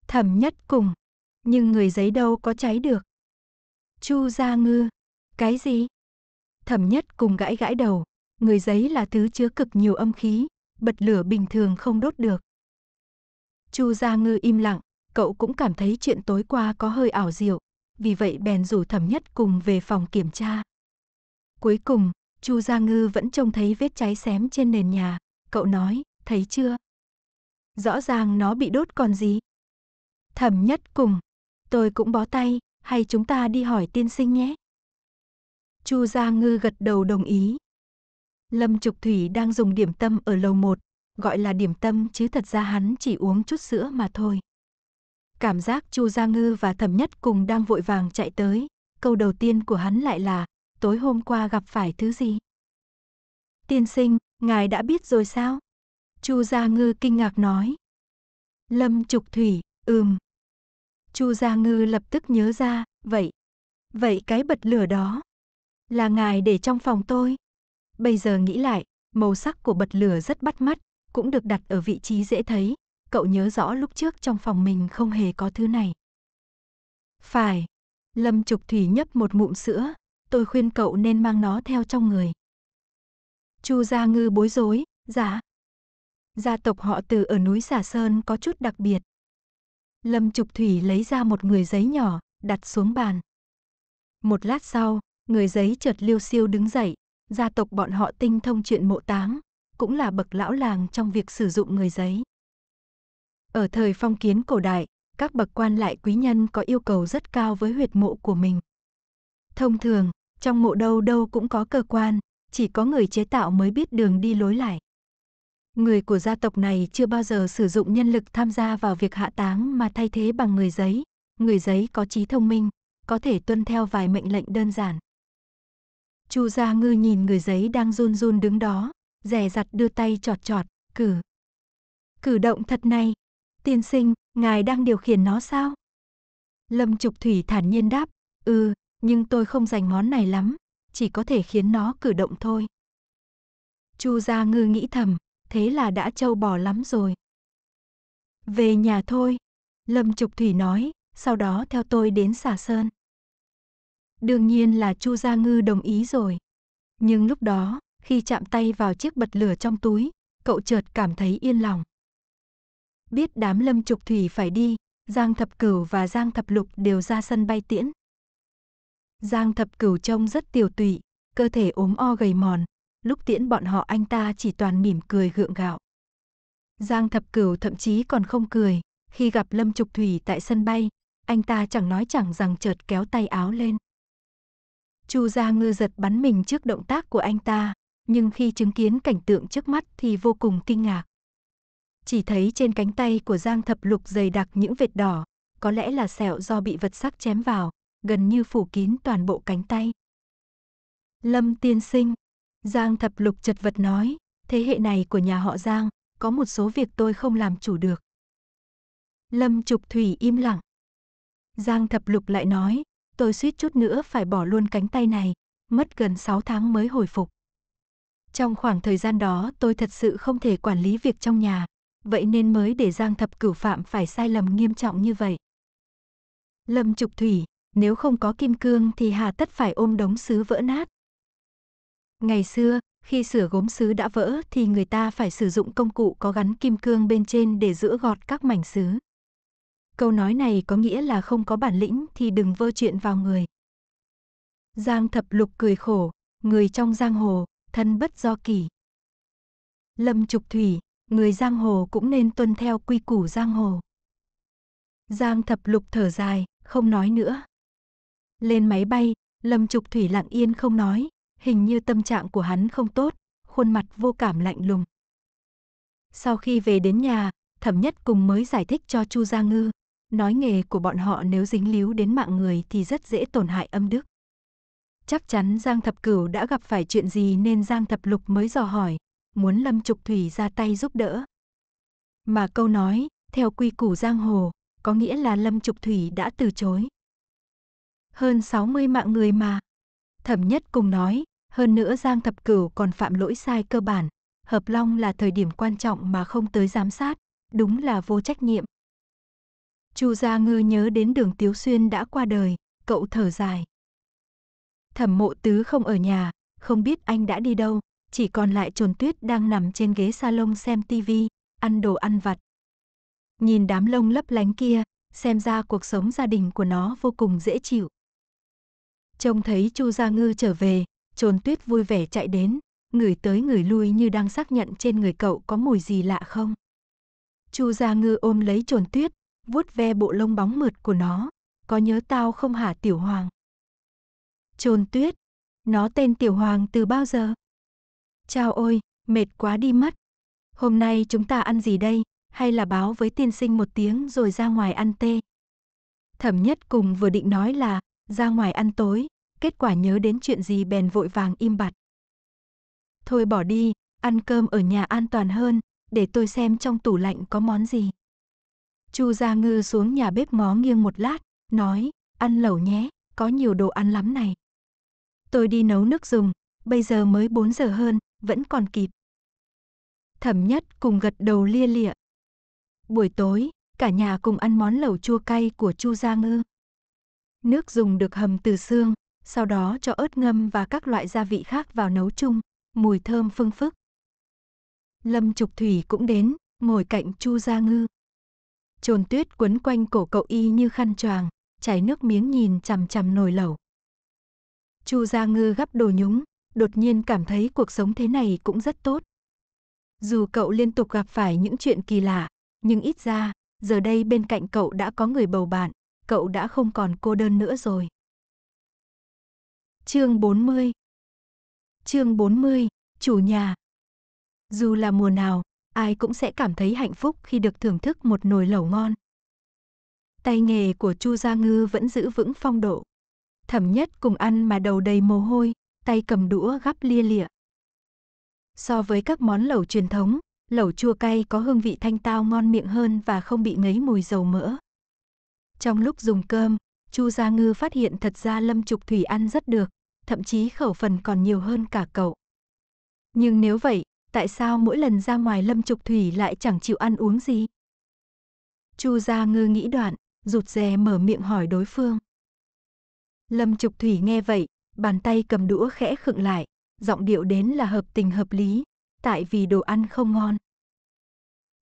Thẩm Nhất cùng, nhưng người giấy đâu có cháy được. Chu Gia Ngư, cái gì? Thẩm nhất cùng gãi gãi đầu, người giấy là thứ chứa cực nhiều âm khí, bật lửa bình thường không đốt được. Chu Gia Ngư im lặng, cậu cũng cảm thấy chuyện tối qua có hơi ảo diệu, vì vậy bèn rủ thẩm nhất cùng về phòng kiểm tra. Cuối cùng, Chu Gia Ngư vẫn trông thấy vết cháy xém trên nền nhà, cậu nói, thấy chưa? Rõ ràng nó bị đốt còn gì? Thẩm nhất cùng, Tôi cũng bó tay, hay chúng ta đi hỏi tiên sinh nhé. Chu Gia Ngư gật đầu đồng ý. Lâm Trục Thủy đang dùng điểm tâm ở lầu 1, gọi là điểm tâm chứ thật ra hắn chỉ uống chút sữa mà thôi. Cảm giác Chu Gia Ngư và Thẩm Nhất cùng đang vội vàng chạy tới, câu đầu tiên của hắn lại là, tối hôm qua gặp phải thứ gì? Tiên sinh, ngài đã biết rồi sao? Chu Gia Ngư kinh ngạc nói. Lâm Trục Thủy, ừm, Chu Gia Ngư lập tức nhớ ra, vậy. Vậy cái bật lửa đó là ngài để trong phòng tôi. Bây giờ nghĩ lại, màu sắc của bật lửa rất bắt mắt, cũng được đặt ở vị trí dễ thấy. Cậu nhớ rõ lúc trước trong phòng mình không hề có thứ này. Phải. Lâm Trục Thủy nhấp một ngụm sữa, tôi khuyên cậu nên mang nó theo trong người. Chu Gia Ngư bối rối, dạ. Gia tộc họ từ ở núi Xà Sơn có chút đặc biệt. Lâm Trục Thủy lấy ra một người giấy nhỏ, đặt xuống bàn. Một lát sau, người giấy chợt liêu siêu đứng dậy, gia tộc bọn họ tinh thông chuyện mộ táng, cũng là bậc lão làng trong việc sử dụng người giấy. Ở thời phong kiến cổ đại, các bậc quan lại quý nhân có yêu cầu rất cao với huyệt mộ của mình. Thông thường, trong mộ đâu đâu cũng có cơ quan, chỉ có người chế tạo mới biết đường đi lối lại. Người của gia tộc này chưa bao giờ sử dụng nhân lực tham gia vào việc hạ táng mà thay thế bằng người giấy. Người giấy có trí thông minh, có thể tuân theo vài mệnh lệnh đơn giản. Chu Gia Ngư nhìn người giấy đang run run đứng đó, rẻ rặt đưa tay chọt chọt cử. Cử động thật này, tiên sinh, ngài đang điều khiển nó sao? Lâm Trục Thủy thản nhiên đáp, ừ, nhưng tôi không dành món này lắm, chỉ có thể khiến nó cử động thôi. Chu Gia Ngư nghĩ thầm, thế là đã trâu bò lắm rồi. Về nhà thôi, Lâm Trục Thủy nói, sau đó theo tôi đến xả sơn. Đương nhiên là Chu Gia Ngư đồng ý rồi. Nhưng lúc đó, khi chạm tay vào chiếc bật lửa trong túi, cậu chợt cảm thấy yên lòng. Biết đám Lâm Trục Thủy phải đi, Giang Thập Cửu và Giang Thập Lục đều ra sân bay tiễn. Giang Thập Cửu trông rất tiểu tụy, cơ thể ốm o gầy mòn, lúc tiễn bọn họ anh ta chỉ toàn mỉm cười gượng gạo. Giang Thập Cửu thậm chí còn không cười, khi gặp Lâm Trục Thủy tại sân bay, anh ta chẳng nói chẳng rằng chợt kéo tay áo lên. Chu Gia Ngư giật bắn mình trước động tác của anh ta, nhưng khi chứng kiến cảnh tượng trước mắt thì vô cùng kinh ngạc. Chỉ thấy trên cánh tay của Giang Thập Lục dày đặc những vệt đỏ, có lẽ là sẹo do bị vật sắc chém vào, gần như phủ kín toàn bộ cánh tay. Lâm tiên sinh, Giang thập lục chật vật nói, thế hệ này của nhà họ Giang, có một số việc tôi không làm chủ được. Lâm Trục Thủy im lặng. Giang thập lục lại nói, tôi suýt chút nữa phải bỏ luôn cánh tay này, mất gần 6 tháng mới hồi phục. Trong khoảng thời gian đó tôi thật sự không thể quản lý việc trong nhà, vậy nên mới để Giang thập cửu phạm phải sai lầm nghiêm trọng như vậy. Lâm Trục Thủy, nếu không có kim cương thì hà tất phải ôm đống sứ vỡ nát, Ngày xưa, khi sửa gốm sứ đã vỡ thì người ta phải sử dụng công cụ có gắn kim cương bên trên để giữ gọt các mảnh sứ. Câu nói này có nghĩa là không có bản lĩnh thì đừng vơ chuyện vào người. Giang thập lục cười khổ, người trong giang hồ, thân bất do kỷ. Lâm trục thủy, người giang hồ cũng nên tuân theo quy củ giang hồ. Giang thập lục thở dài, không nói nữa. Lên máy bay, Lâm trục thủy lặng yên không nói, hình như tâm trạng của hắn không tốt, khuôn mặt vô cảm lạnh lùng. Sau khi về đến nhà, Thẩm Nhất cùng mới giải thích cho Chu Gia Ngư, nói nghề của bọn họ nếu dính líu đến mạng người thì rất dễ tổn hại âm đức. Chắc chắn Giang Thập Cửu đã gặp phải chuyện gì nên Giang Thập Lục mới dò hỏi, muốn Lâm Trục Thủy ra tay giúp đỡ. Mà câu nói, theo quy củ giang hồ, có nghĩa là Lâm Trục Thủy đã từ chối. Hơn 60 mạng người mà. Thẩm Nhất cùng nói, hơn nữa Giang Thập Cửu còn phạm lỗi sai cơ bản. Hợp Long là thời điểm quan trọng mà không tới giám sát, đúng là vô trách nhiệm. Chu Gia Ngư nhớ đến đường Tiếu Xuyên đã qua đời, cậu thở dài. Thẩm mộ tứ không ở nhà, không biết anh đã đi đâu, chỉ còn lại trồn tuyết đang nằm trên ghế salon xem tivi, ăn đồ ăn vặt. Nhìn đám lông lấp lánh kia, xem ra cuộc sống gia đình của nó vô cùng dễ chịu. Trông thấy Chu Gia Ngư trở về, Trồn tuyết vui vẻ chạy đến, người tới người lui như đang xác nhận trên người cậu có mùi gì lạ không. Chu Gia Ngư ôm lấy trồn tuyết, vuốt ve bộ lông bóng mượt của nó. Có nhớ tao không hả Tiểu Hoàng? Trồn tuyết, nó tên Tiểu Hoàng từ bao giờ? Chao ôi, mệt quá đi mất. Hôm nay chúng ta ăn gì đây? Hay là báo với tiên sinh một tiếng rồi ra ngoài ăn tê? Thẩm nhất cùng vừa định nói là ra ngoài ăn tối, kết quả nhớ đến chuyện gì bèn vội vàng im bặt. Thôi bỏ đi, ăn cơm ở nhà an toàn hơn, để tôi xem trong tủ lạnh có món gì. Chu Gia Ngư xuống nhà bếp ngó nghiêng một lát, nói, ăn lẩu nhé, có nhiều đồ ăn lắm này. Tôi đi nấu nước dùng, bây giờ mới 4 giờ hơn, vẫn còn kịp. Thẩm nhất cùng gật đầu lia lịa. Buổi tối, cả nhà cùng ăn món lẩu chua cay của Chu Gia Ngư. Nước dùng được hầm từ xương, sau đó cho ớt ngâm và các loại gia vị khác vào nấu chung, mùi thơm phương phức. Lâm Trục Thủy cũng đến, ngồi cạnh Chu Gia Ngư. Trồn tuyết quấn quanh cổ cậu y như khăn choàng, chảy nước miếng nhìn chằm chằm nồi lẩu. Chu Gia Ngư gấp đồ nhúng, đột nhiên cảm thấy cuộc sống thế này cũng rất tốt. Dù cậu liên tục gặp phải những chuyện kỳ lạ, nhưng ít ra, giờ đây bên cạnh cậu đã có người bầu bạn, cậu đã không còn cô đơn nữa rồi. Chương 40 Chương 40, Chủ nhà Dù là mùa nào, ai cũng sẽ cảm thấy hạnh phúc khi được thưởng thức một nồi lẩu ngon. Tay nghề của Chu Gia Ngư vẫn giữ vững phong độ. Thẩm nhất cùng ăn mà đầu đầy mồ hôi, tay cầm đũa gắp lia lịa. So với các món lẩu truyền thống, lẩu chua cay có hương vị thanh tao ngon miệng hơn và không bị ngấy mùi dầu mỡ. Trong lúc dùng cơm, Chu Gia Ngư phát hiện thật ra Lâm Trục Thủy ăn rất được, thậm chí khẩu phần còn nhiều hơn cả cậu. Nhưng nếu vậy, tại sao mỗi lần ra ngoài Lâm Trục Thủy lại chẳng chịu ăn uống gì? Chu Gia Ngư nghĩ đoạn, rụt rè mở miệng hỏi đối phương. Lâm Trục Thủy nghe vậy, bàn tay cầm đũa khẽ khựng lại, giọng điệu đến là hợp tình hợp lý, tại vì đồ ăn không ngon.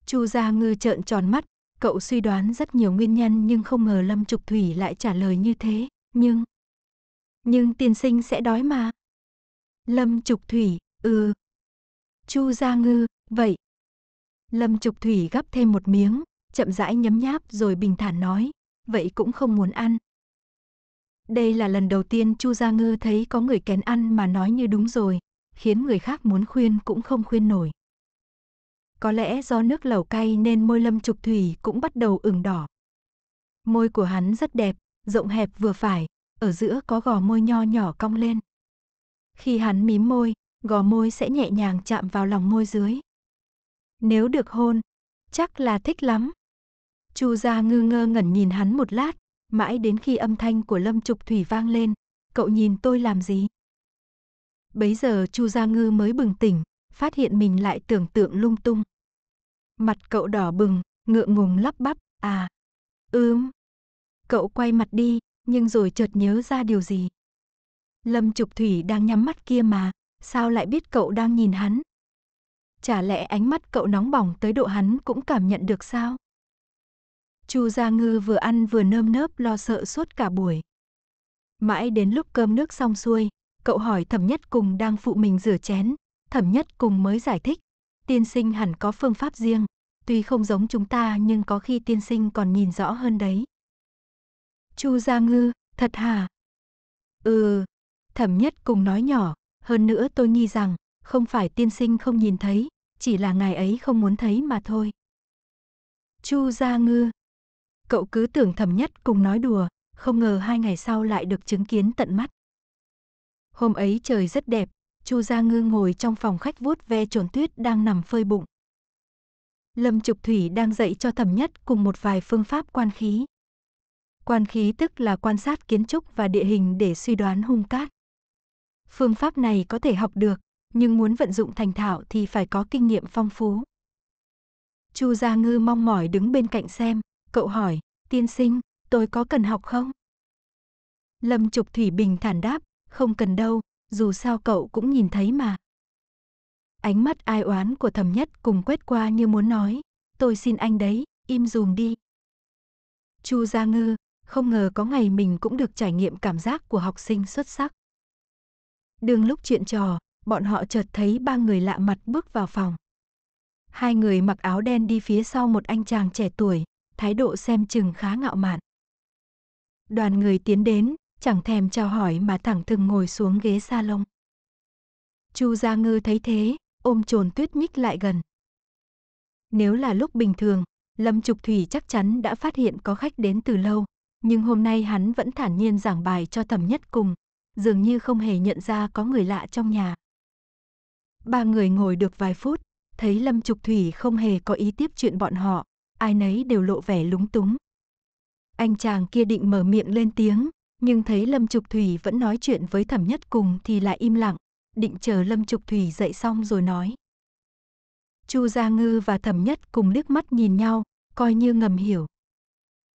Chu Gia Ngư trợn tròn mắt, Cậu suy đoán rất nhiều nguyên nhân nhưng không ngờ Lâm Trục Thủy lại trả lời như thế, nhưng... Nhưng tiên sinh sẽ đói mà. Lâm Trục Thủy, ừ. Chu Gia Ngư, vậy. Lâm Trục Thủy gắp thêm một miếng, chậm rãi nhấm nháp rồi bình thản nói, vậy cũng không muốn ăn. Đây là lần đầu tiên Chu Gia Ngư thấy có người kén ăn mà nói như đúng rồi, khiến người khác muốn khuyên cũng không khuyên nổi. Có lẽ do nước lẩu cay nên môi Lâm Trục Thủy cũng bắt đầu ửng đỏ. Môi của hắn rất đẹp, rộng hẹp vừa phải, ở giữa có gò môi nho nhỏ cong lên. Khi hắn mím môi, gò môi sẽ nhẹ nhàng chạm vào lòng môi dưới. Nếu được hôn, chắc là thích lắm. Chu Gia ngư ngơ ngẩn nhìn hắn một lát, mãi đến khi âm thanh của Lâm Trục Thủy vang lên, cậu nhìn tôi làm gì? Bấy giờ Chu Gia Ngư mới bừng tỉnh, phát hiện mình lại tưởng tượng lung tung. Mặt cậu đỏ bừng, ngượng ngùng lắp bắp, à, ướm. Cậu quay mặt đi, nhưng rồi chợt nhớ ra điều gì. Lâm Trục Thủy đang nhắm mắt kia mà, sao lại biết cậu đang nhìn hắn? Chả lẽ ánh mắt cậu nóng bỏng tới độ hắn cũng cảm nhận được sao? Chu Gia Ngư vừa ăn vừa nơm nớp lo sợ suốt cả buổi. Mãi đến lúc cơm nước xong xuôi, cậu hỏi thẩm nhất cùng đang phụ mình rửa chén, Thẩm nhất cùng mới giải thích, tiên sinh hẳn có phương pháp riêng, tuy không giống chúng ta nhưng có khi tiên sinh còn nhìn rõ hơn đấy. Chu Gia Ngư, thật hả? Ừ, thẩm nhất cùng nói nhỏ, hơn nữa tôi nghi rằng, không phải tiên sinh không nhìn thấy, chỉ là ngài ấy không muốn thấy mà thôi. Chu Gia Ngư, cậu cứ tưởng thẩm nhất cùng nói đùa, không ngờ hai ngày sau lại được chứng kiến tận mắt. Hôm ấy trời rất đẹp, Chu Gia Ngư ngồi trong phòng khách vuốt ve trồn tuyết đang nằm phơi bụng. Lâm Trục Thủy đang dạy cho thẩm nhất cùng một vài phương pháp quan khí. Quan khí tức là quan sát kiến trúc và địa hình để suy đoán hung cát. Phương pháp này có thể học được, nhưng muốn vận dụng thành thạo thì phải có kinh nghiệm phong phú. Chu Gia Ngư mong mỏi đứng bên cạnh xem, cậu hỏi, tiên sinh, tôi có cần học không? Lâm Trục Thủy bình thản đáp, không cần đâu, dù sao cậu cũng nhìn thấy mà. Ánh mắt ai oán của thầm nhất cùng quét qua như muốn nói, tôi xin anh đấy, im dùm đi. Chu Gia Ngư, không ngờ có ngày mình cũng được trải nghiệm cảm giác của học sinh xuất sắc. Đương lúc chuyện trò, bọn họ chợt thấy ba người lạ mặt bước vào phòng. Hai người mặc áo đen đi phía sau một anh chàng trẻ tuổi, thái độ xem chừng khá ngạo mạn. Đoàn người tiến đến, chẳng thèm chào hỏi mà thẳng thừng ngồi xuống ghế sa lông. Chu Gia Ngư thấy thế, ôm chồn tuyết nhích lại gần. Nếu là lúc bình thường, Lâm Trục Thủy chắc chắn đã phát hiện có khách đến từ lâu, nhưng hôm nay hắn vẫn thản nhiên giảng bài cho thẩm nhất cùng, dường như không hề nhận ra có người lạ trong nhà. Ba người ngồi được vài phút, thấy Lâm Trục Thủy không hề có ý tiếp chuyện bọn họ, ai nấy đều lộ vẻ lúng túng. Anh chàng kia định mở miệng lên tiếng, nhưng thấy Lâm Trục Thủy vẫn nói chuyện với Thẩm Nhất Cùng thì lại im lặng, định chờ Lâm Trục Thủy dậy xong rồi nói. Chu Gia Ngư và Thẩm Nhất Cùng liếc mắt nhìn nhau, coi như ngầm hiểu.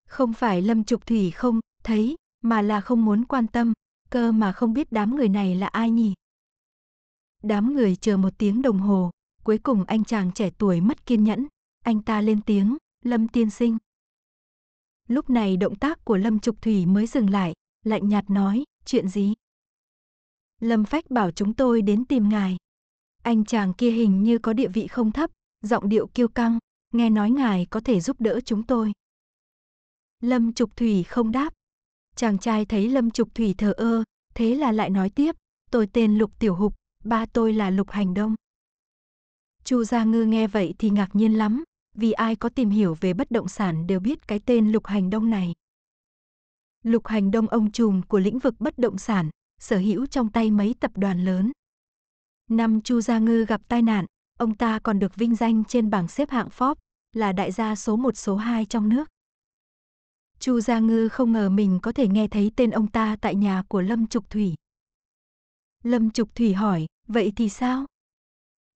Không phải Lâm Trục Thủy không thấy, mà là không muốn quan tâm, cơ mà không biết đám người này là ai nhỉ. Đám người chờ một tiếng đồng hồ, cuối cùng anh chàng trẻ tuổi mất kiên nhẫn, anh ta lên tiếng, Lâm Tiên Sinh. Lúc này động tác của Lâm Trục Thủy mới dừng lại, lạnh nhạt nói, chuyện gì? Lâm Phách bảo chúng tôi đến tìm ngài. Anh chàng kia hình như có địa vị không thấp, giọng điệu kiêu căng, nghe nói ngài có thể giúp đỡ chúng tôi. Lâm Trục Thủy không đáp. Chàng trai thấy Lâm Trục Thủy thờ ơ, thế là lại nói tiếp, tôi tên Lục Tiểu Hục, ba tôi là Lục Hành Đông. Chu Gia Ngư nghe vậy thì ngạc nhiên lắm, vì ai có tìm hiểu về bất động sản đều biết cái tên Lục Hành Đông này. Lục Hành Đông ông trùm của lĩnh vực bất động sản, sở hữu trong tay mấy tập đoàn lớn. Năm Chu Gia Ngư gặp tai nạn, ông ta còn được vinh danh trên bảng xếp hạng Forbes là đại gia số 1 số 2 trong nước. Chu Gia Ngư không ngờ mình có thể nghe thấy tên ông ta tại nhà của Lâm Trục Thủy. Lâm Trục Thủy hỏi, vậy thì sao?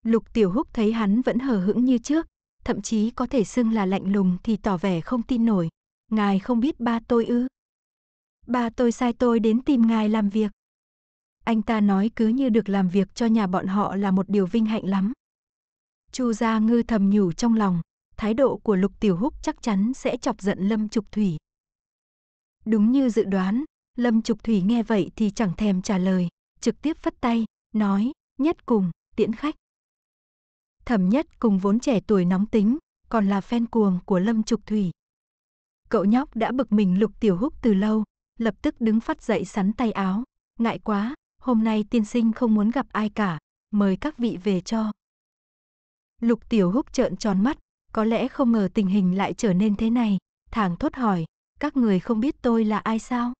Lục Tiểu Húc thấy hắn vẫn hờ hững như trước, thậm chí có thể xưng là lạnh lùng thì tỏ vẻ không tin nổi. Ngài không biết ba tôi ư? Ba tôi sai tôi đến tìm ngài làm việc. Anh ta nói cứ như được làm việc cho nhà bọn họ là một điều vinh hạnh lắm. Chu Gia Ngư thầm nhủ trong lòng, thái độ của Lục Tiểu Húc chắc chắn sẽ chọc giận Lâm Trục Thủy. Đúng như dự đoán, Lâm Trục Thủy nghe vậy thì chẳng thèm trả lời, trực tiếp phất tay, nói, nhất cùng, tiễn khách. Thẩm nhất cùng vốn trẻ tuổi nóng tính, còn là fan cuồng của Lâm Trục Thủy. Cậu nhóc đã bực mình Lục Tiểu Húc từ lâu, lập tức đứng phát dậy sắn tay áo. Ngại quá, hôm nay tiên sinh không muốn gặp ai cả, mời các vị về cho. Lục Tiểu Húc trợn tròn mắt, có lẽ không ngờ tình hình lại trở nên thế này, thẳng thốt hỏi, các người không biết tôi là ai sao?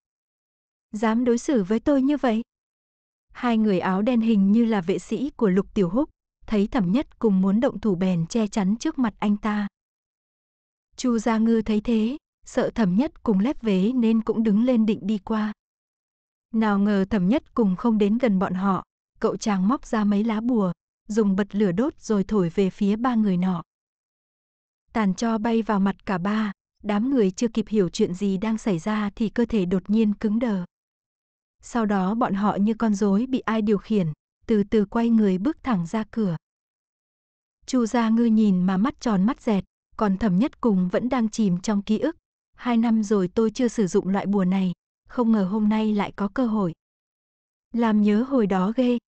Dám đối xử với tôi như vậy? Hai người áo đen hình như là vệ sĩ của Lục Tiểu Húc, thấy thẩm nhất cùng muốn động thủ bèn che chắn trước mặt anh ta. Chu Gia Ngư thấy thế, sợ thẩm nhất cùng lép vế nên cũng đứng lên định đi qua. Nào ngờ thẩm nhất cùng không đến gần bọn họ, cậu chàng móc ra mấy lá bùa, dùng bật lửa đốt rồi thổi về phía ba người nọ. Tàn cho bay vào mặt cả ba, đám người chưa kịp hiểu chuyện gì đang xảy ra thì cơ thể đột nhiên cứng đờ. Sau đó bọn họ như con rối bị ai điều khiển, từ từ quay người bước thẳng ra cửa. Chu Gia Ngư nhìn mà mắt tròn mắt dẹt, còn Thẩm Nhất Cùng vẫn đang chìm trong ký ức, Hai năm rồi tôi chưa sử dụng loại bùa này, không ngờ hôm nay lại có cơ hội. Làm nhớ hồi đó ghê.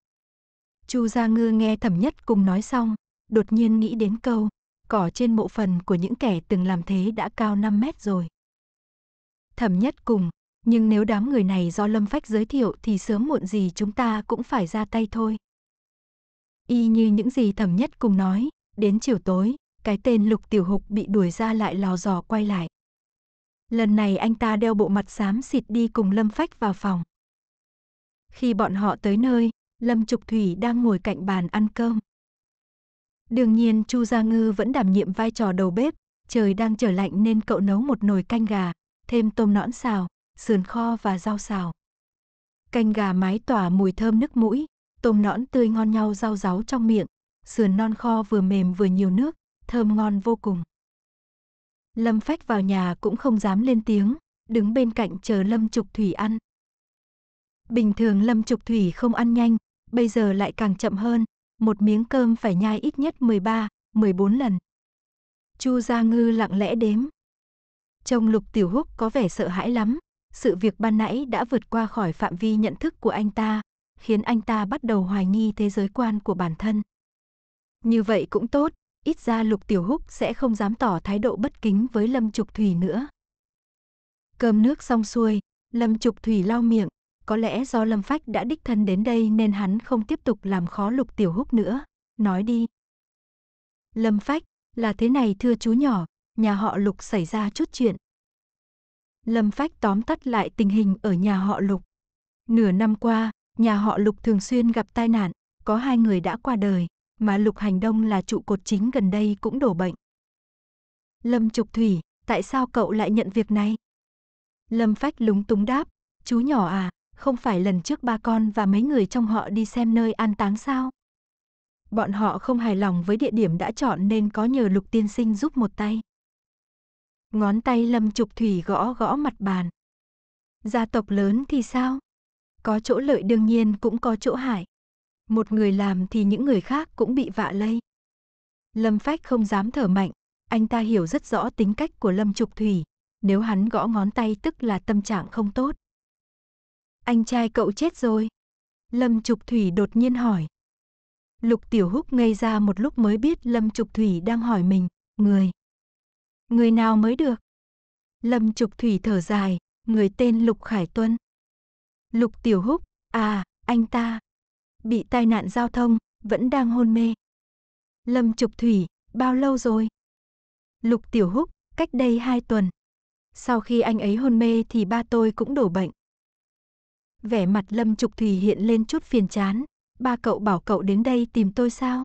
Chu Gia Ngư nghe thẩm nhất cùng nói xong, đột nhiên nghĩ đến câu, cỏ trên mộ phần của những kẻ từng làm thế đã cao 5 mét rồi. Thẩm nhất cùng, nhưng nếu đám người này do Lâm Phách giới thiệu thì sớm muộn gì chúng ta cũng phải ra tay thôi. Y như những gì thẩm nhất cùng nói, đến chiều tối, cái tên Lục Tiểu Hục bị đuổi ra lại lò dò quay lại. Lần này anh ta đeo bộ mặt xám xịt đi cùng Lâm Phách vào phòng. Khi bọn họ tới nơi, Lâm Trục Thủy đang ngồi cạnh bàn ăn cơm. Đương nhiên Chu Gia Ngư vẫn đảm nhiệm vai trò đầu bếp, trời đang trở lạnh nên cậu nấu một nồi canh gà, thêm tôm nõn xào, sườn kho và rau xào. Canh gà mái tỏa mùi thơm nức mũi, tôm nõn tươi ngon nhau rau ráu trong miệng, sườn non kho vừa mềm vừa nhiều nước, thơm ngon vô cùng. Lâm Phách vào nhà cũng không dám lên tiếng, đứng bên cạnh chờ Lâm Trục Thủy ăn. Bình thường Lâm Trục Thủy không ăn nhanh, bây giờ lại càng chậm hơn, một miếng cơm phải nhai ít nhất 13, 14 lần. Chu Gia Ngư lặng lẽ đếm. Trông Lục Tiểu Húc có vẻ sợ hãi lắm, sự việc ban nãy đã vượt qua khỏi phạm vi nhận thức của anh ta, khiến anh ta bắt đầu hoài nghi thế giới quan của bản thân. Như vậy cũng tốt, ít ra Lục Tiểu Húc sẽ không dám tỏ thái độ bất kính với Lâm Trục Thủy nữa. Cơm nước xong xuôi, Lâm Trục Thủy lau miệng, có lẽ do Lâm Phách đã đích thân đến đây nên hắn không tiếp tục làm khó Lục Tiểu Húc nữa, nói đi. Lâm Phách, là thế này thưa chú nhỏ, nhà họ Lục xảy ra chút chuyện. Lâm Phách tóm tắt lại tình hình ở nhà họ Lục. Nửa năm qua, nhà họ Lục thường xuyên gặp tai nạn, có hai người đã qua đời, mà Lục Hành Đông là trụ cột chính gần đây cũng đổ bệnh. Lâm Trục Thủy, tại sao cậu lại nhận việc này? Lâm Phách lúng túng đáp, chú nhỏ à, không phải lần trước ba con và mấy người trong họ đi xem nơi an táng sao? Bọn họ không hài lòng với địa điểm đã chọn nên có nhờ Lục Tiên Sinh giúp một tay. Ngón tay Lâm Trục Thủy gõ gõ mặt bàn. Gia tộc lớn thì sao? Có chỗ lợi đương nhiên cũng có chỗ hại. Một người làm thì những người khác cũng bị vạ lây. Lâm Phách không dám thở mạnh, anh ta hiểu rất rõ tính cách của Lâm Trục Thủy, nếu hắn gõ ngón tay tức là tâm trạng không tốt. Anh trai cậu chết rồi. Lâm Trục Thủy đột nhiên hỏi. Lục Tiểu Húc ngây ra một lúc mới biết Lâm Trục Thủy đang hỏi mình, người. Người nào mới được? Lâm Trục Thủy thở dài, người tên Lục Khải Tuân. Lục Tiểu Húc, à, anh ta, bị tai nạn giao thông, vẫn đang hôn mê. Lâm Trục Thủy, bao lâu rồi? Lục Tiểu Húc, cách đây 2 tuần. Sau khi anh ấy hôn mê thì ba tôi cũng đổ bệnh. Vẻ mặt Lâm Trục Thủy hiện lên chút phiền chán, ba cậu bảo cậu đến đây tìm tôi sao?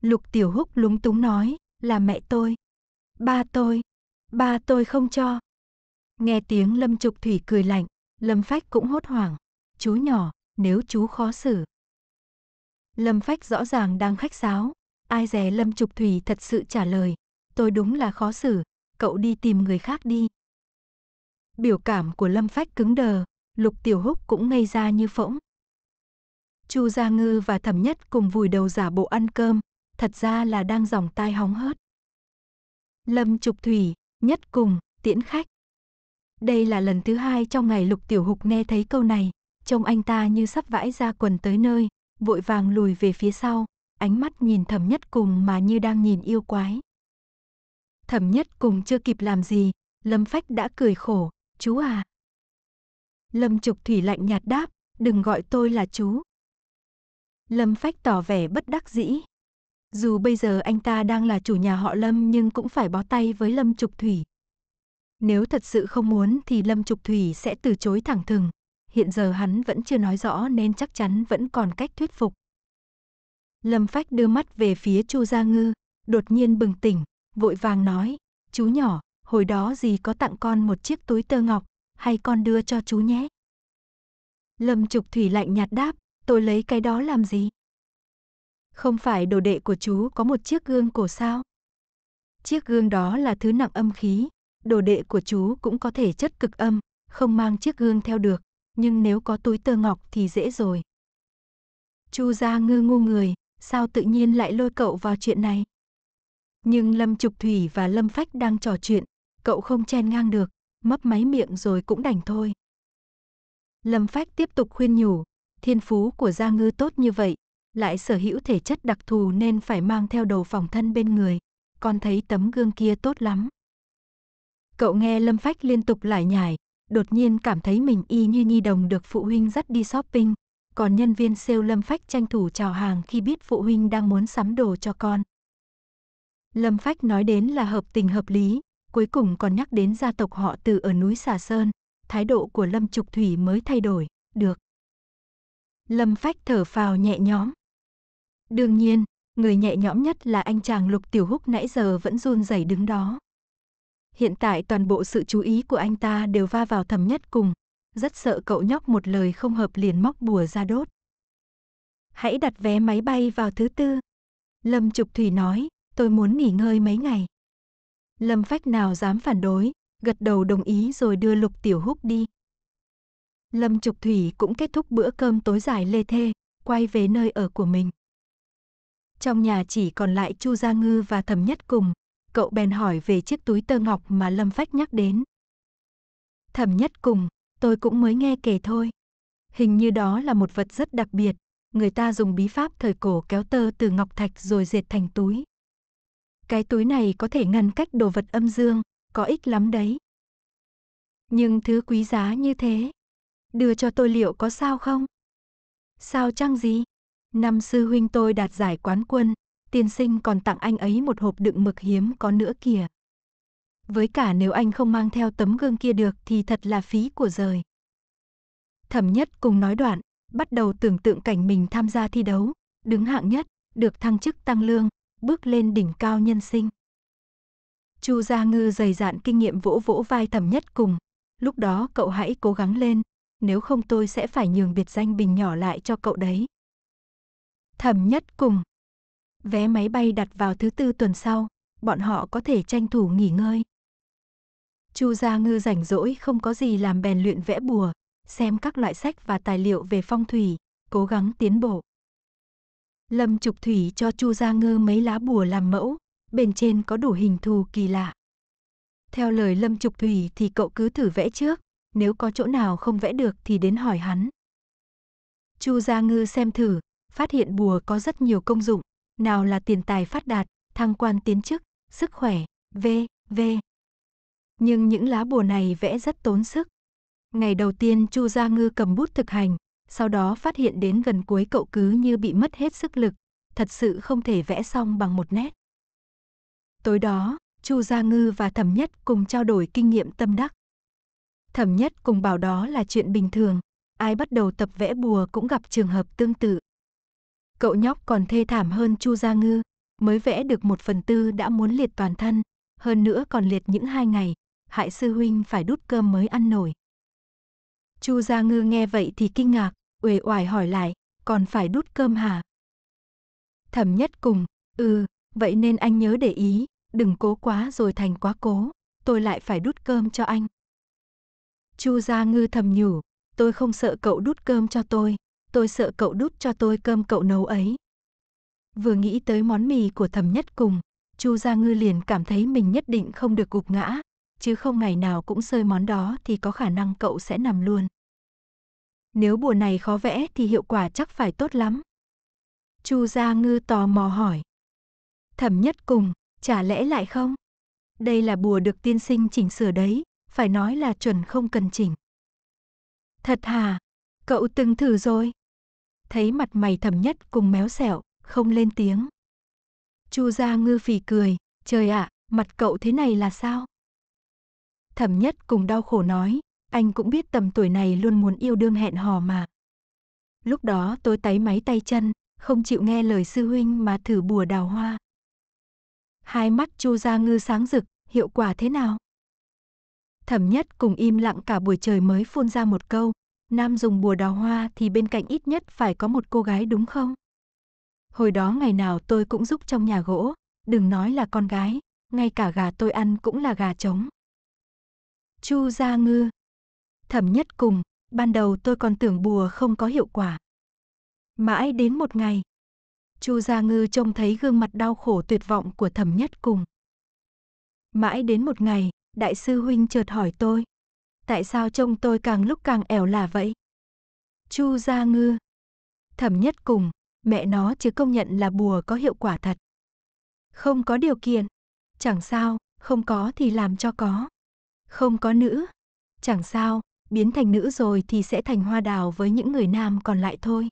Lục Tiểu Húc lúng túng nói, là mẹ tôi. Ba tôi, ba tôi không cho. Nghe tiếng Lâm Trục Thủy cười lạnh, Lâm Phách cũng hốt hoảng. Chú nhỏ, nếu chú khó xử. Lâm Phách rõ ràng đang khách sáo, ai dè Lâm Trục Thủy thật sự trả lời, tôi đúng là khó xử, cậu đi tìm người khác đi. Biểu cảm của Lâm Phách cứng đờ, Lục Tiểu Húc cũng ngây ra như phỗng. Chu Gia Ngư và Thẩm Nhất cùng vùi đầu giả bộ ăn cơm, thật ra là đang dòng tai hóng hớt. Lâm Trục Thủy, Nhất cùng, tiễn khách. Đây là lần thứ hai trong ngày Lục Tiểu húc nghe thấy câu này, trông anh ta như sắp vãi ra quần tới nơi, vội vàng lùi về phía sau, ánh mắt nhìn thẩm nhất cùng mà như đang nhìn yêu quái. Thẩm nhất cùng chưa kịp làm gì, Lâm Phách đã cười khổ, chú à. Lâm Trục Thủy lạnh nhạt đáp, đừng gọi tôi là chú. Lâm Phách tỏ vẻ bất đắc dĩ. Dù bây giờ anh ta đang là chủ nhà họ Lâm nhưng cũng phải bó tay với Lâm Trục Thủy. Nếu thật sự không muốn thì Lâm Trục Thủy sẽ từ chối thẳng thừng, hiện giờ hắn vẫn chưa nói rõ nên chắc chắn vẫn còn cách thuyết phục. Lâm Phách đưa mắt về phía Chu Gia Ngư, đột nhiên bừng tỉnh, vội vàng nói, chú nhỏ, hồi đó gì có tặng con một chiếc túi tơ ngọc, hay con đưa cho chú nhé. Lâm Trục Thủy lạnh nhạt đáp, tôi lấy cái đó làm gì? Không phải đồ đệ của chú có một chiếc gương cổ sao? Chiếc gương đó là thứ nặng âm khí, đồ đệ của chú cũng có thể chất cực âm, không mang chiếc gương theo được, nhưng nếu có túi tơ ngọc thì dễ rồi. Chu gia ngư ngu người, sao tự nhiên lại lôi cậu vào chuyện này? Nhưng Lâm Trục Thủy và Lâm Phách đang trò chuyện, cậu không chen ngang được, mấp máy miệng rồi cũng đành thôi. Lâm Phách tiếp tục khuyên nhủ, thiên phú của Gia Ngư tốt như vậy, lại sở hữu thể chất đặc thù nên phải mang theo đồ phòng thân bên người, con thấy tấm gương kia tốt lắm. Cậu nghe Lâm Phách liên tục lải nhải, đột nhiên cảm thấy mình y như nhi đồng được phụ huynh dắt đi shopping, còn nhân viên sale Lâm Phách tranh thủ chào hàng khi biết phụ huynh đang muốn sắm đồ cho con. Lâm Phách nói đến là hợp tình hợp lý, cuối cùng còn nhắc đến gia tộc họ từ ở núi Xà Sơn, thái độ của Lâm Trục Thủy mới thay đổi, được. Lâm Phách thở phào nhẹ nhõm. Đương nhiên, người nhẹ nhõm nhất là anh chàng Lục Tiểu Húc nãy giờ vẫn run rẩy đứng đó hiện tại toàn bộ sự chú ý của anh ta đều va vào thầm nhất cùng. Rất sợ cậu nhóc một lời không hợp liền móc bùa ra đốt. Hãy đặt vé máy bay vào thứ tư. Lâm Trục Thủy nói, tôi muốn nghỉ ngơi mấy ngày. Lâm Phách nào dám phản đối, gật đầu đồng ý rồi đưa Lục Tiểu Húc đi. Lâm Trục Thủy cũng kết thúc bữa cơm tối dài lê thê, quay về nơi ở của mình. Trong nhà chỉ còn lại Chu Gia Ngư và Thẩm Nhất Cùng, cậu bèn hỏi về chiếc túi tơ ngọc mà Lâm Phách nhắc đến. Thẩm nhất cùng, tôi cũng mới nghe kể thôi. Hình như đó là một vật rất đặc biệt, người ta dùng bí pháp thời cổ kéo tơ từ ngọc thạch rồi dệt thành túi. Cái túi này có thể ngăn cách đồ vật âm dương, có ích lắm đấy. Nhưng thứ quý giá như thế, đưa cho tôi liệu có sao không? Sao chăng gì? Năm sư huynh tôi đạt giải quán quân, tiên sinh còn tặng anh ấy một hộp đựng mực hiếm có nữa kìa. Với cả nếu anh không mang theo tấm gương kia được thì thật là phí của rời. Thẩm nhất cùng nói đoạn, bắt đầu tưởng tượng cảnh mình tham gia thi đấu, đứng hạng nhất, được thăng chức tăng lương, bước lên đỉnh cao nhân sinh. Chu Gia Ngư dày dạn kinh nghiệm vỗ vỗ vai thẩm nhất cùng, lúc đó cậu hãy cố gắng lên, nếu không tôi sẽ phải nhường biệt danh bình nhỏ lại cho cậu đấy. Thẩm nhất cùng, Vé máy bay đặt vào thứ tư tuần sau, bọn họ có thể tranh thủ nghỉ ngơi. Chu Gia Ngư rảnh rỗi không có gì làm bèn luyện vẽ bùa, xem các loại sách và tài liệu về phong thủy, cố gắng tiến bộ. Lâm Trục Thủy cho Chu Gia Ngư mấy lá bùa làm mẫu, bên trên có đủ hình thù kỳ lạ. Theo lời Lâm Trục Thủy thì cậu cứ thử vẽ trước, nếu có chỗ nào không vẽ được thì đến hỏi hắn. Chu Gia Ngư xem thử, phát hiện bùa có rất nhiều công dụng, nào là tiền tài phát đạt, thăng quan tiến chức, sức khỏe, v, v. Nhưng những lá bùa này vẽ rất tốn sức. Ngày đầu tiên Chu Gia Ngư cầm bút thực hành, sau đó phát hiện đến gần cuối cậu cứ như bị mất hết sức lực, thật sự không thể vẽ xong bằng một nét. Tối đó, Chu Gia Ngư và Thẩm Nhất cùng trao đổi kinh nghiệm tâm đắc. Thẩm Nhất cùng bảo đó là chuyện bình thường, ai bắt đầu tập vẽ bùa cũng gặp trường hợp tương tự. Cậu nhóc còn thê thảm hơn Chu Gia Ngư, mới vẽ được một phần tư đã muốn liệt toàn thân, hơn nữa còn liệt những hai ngày, hại sư huynh phải đút cơm mới ăn nổi. Chu Gia Ngư nghe vậy thì kinh ngạc, uể oải hỏi lại, còn phải đút cơm hả? Thẩm nhất cùng, ừ, vậy nên anh nhớ để ý, đừng cố quá rồi thành quá cố, tôi lại phải đút cơm cho anh. Chu Gia Ngư thầm nhủ, tôi không sợ cậu đút cơm cho tôi, tôi sợ cậu đút cho tôi cơm cậu nấu ấy. Vừa nghĩ tới món mì của thầm nhất cùng, Chu Gia Ngư liền cảm thấy mình nhất định không được gục ngã, chứ không ngày nào cũng sơi món đó thì có khả năng cậu sẽ nằm luôn. Nếu bùa này khó vẽ thì hiệu quả chắc phải tốt lắm. Chu Gia Ngư tò mò hỏi. Thẩm nhất cùng, chả lẽ lại không? Đây là bùa được tiên sinh chỉnh sửa đấy, phải nói là chuẩn không cần chỉnh. Thật hà, cậu từng thử rồi thấy mặt mày thầm nhất cùng méo xẻo, không lên tiếng. Chu Gia Ngư phì cười, trời ạ, à, mặt cậu thế này là sao? Thẩm nhất cùng đau khổ nói, anh cũng biết tầm tuổi này luôn muốn yêu đương hẹn hò mà. Lúc đó tôi tái máy tay chân, không chịu nghe lời sư huynh mà thử bùa đào hoa. Hai mắt Chu Gia Ngư sáng rực, hiệu quả thế nào? Thẩm nhất cùng im lặng cả buổi trời mới phun ra một câu, nam dùng bùa đào hoa thì bên cạnh ít nhất phải có một cô gái đúng không? Hồi đó ngày nào tôi cũng giúp trong nhà gỗ, đừng nói là con gái, ngay cả gà tôi ăn cũng là gà trống. Chu Gia Ngư Thẩm nhất cùng, ban đầu tôi còn tưởng bùa không có hiệu quả. Mãi đến một ngày, Chu Gia Ngư trông thấy gương mặt đau khổ tuyệt vọng của thẩm nhất cùng. Mãi đến một ngày, đại sư huynh chợt hỏi tôi, tại sao trông tôi càng lúc càng ẻo là vậy? Chu Gia Ngư Thẩm nhất cùng, mẹ nó chứ công nhận là bùa có hiệu quả thật. Không có điều kiện, chẳng sao, không có thì làm cho có. Không có nữ, chẳng sao, biến thành nữ rồi thì sẽ thành hoa đào với những người nam còn lại thôi.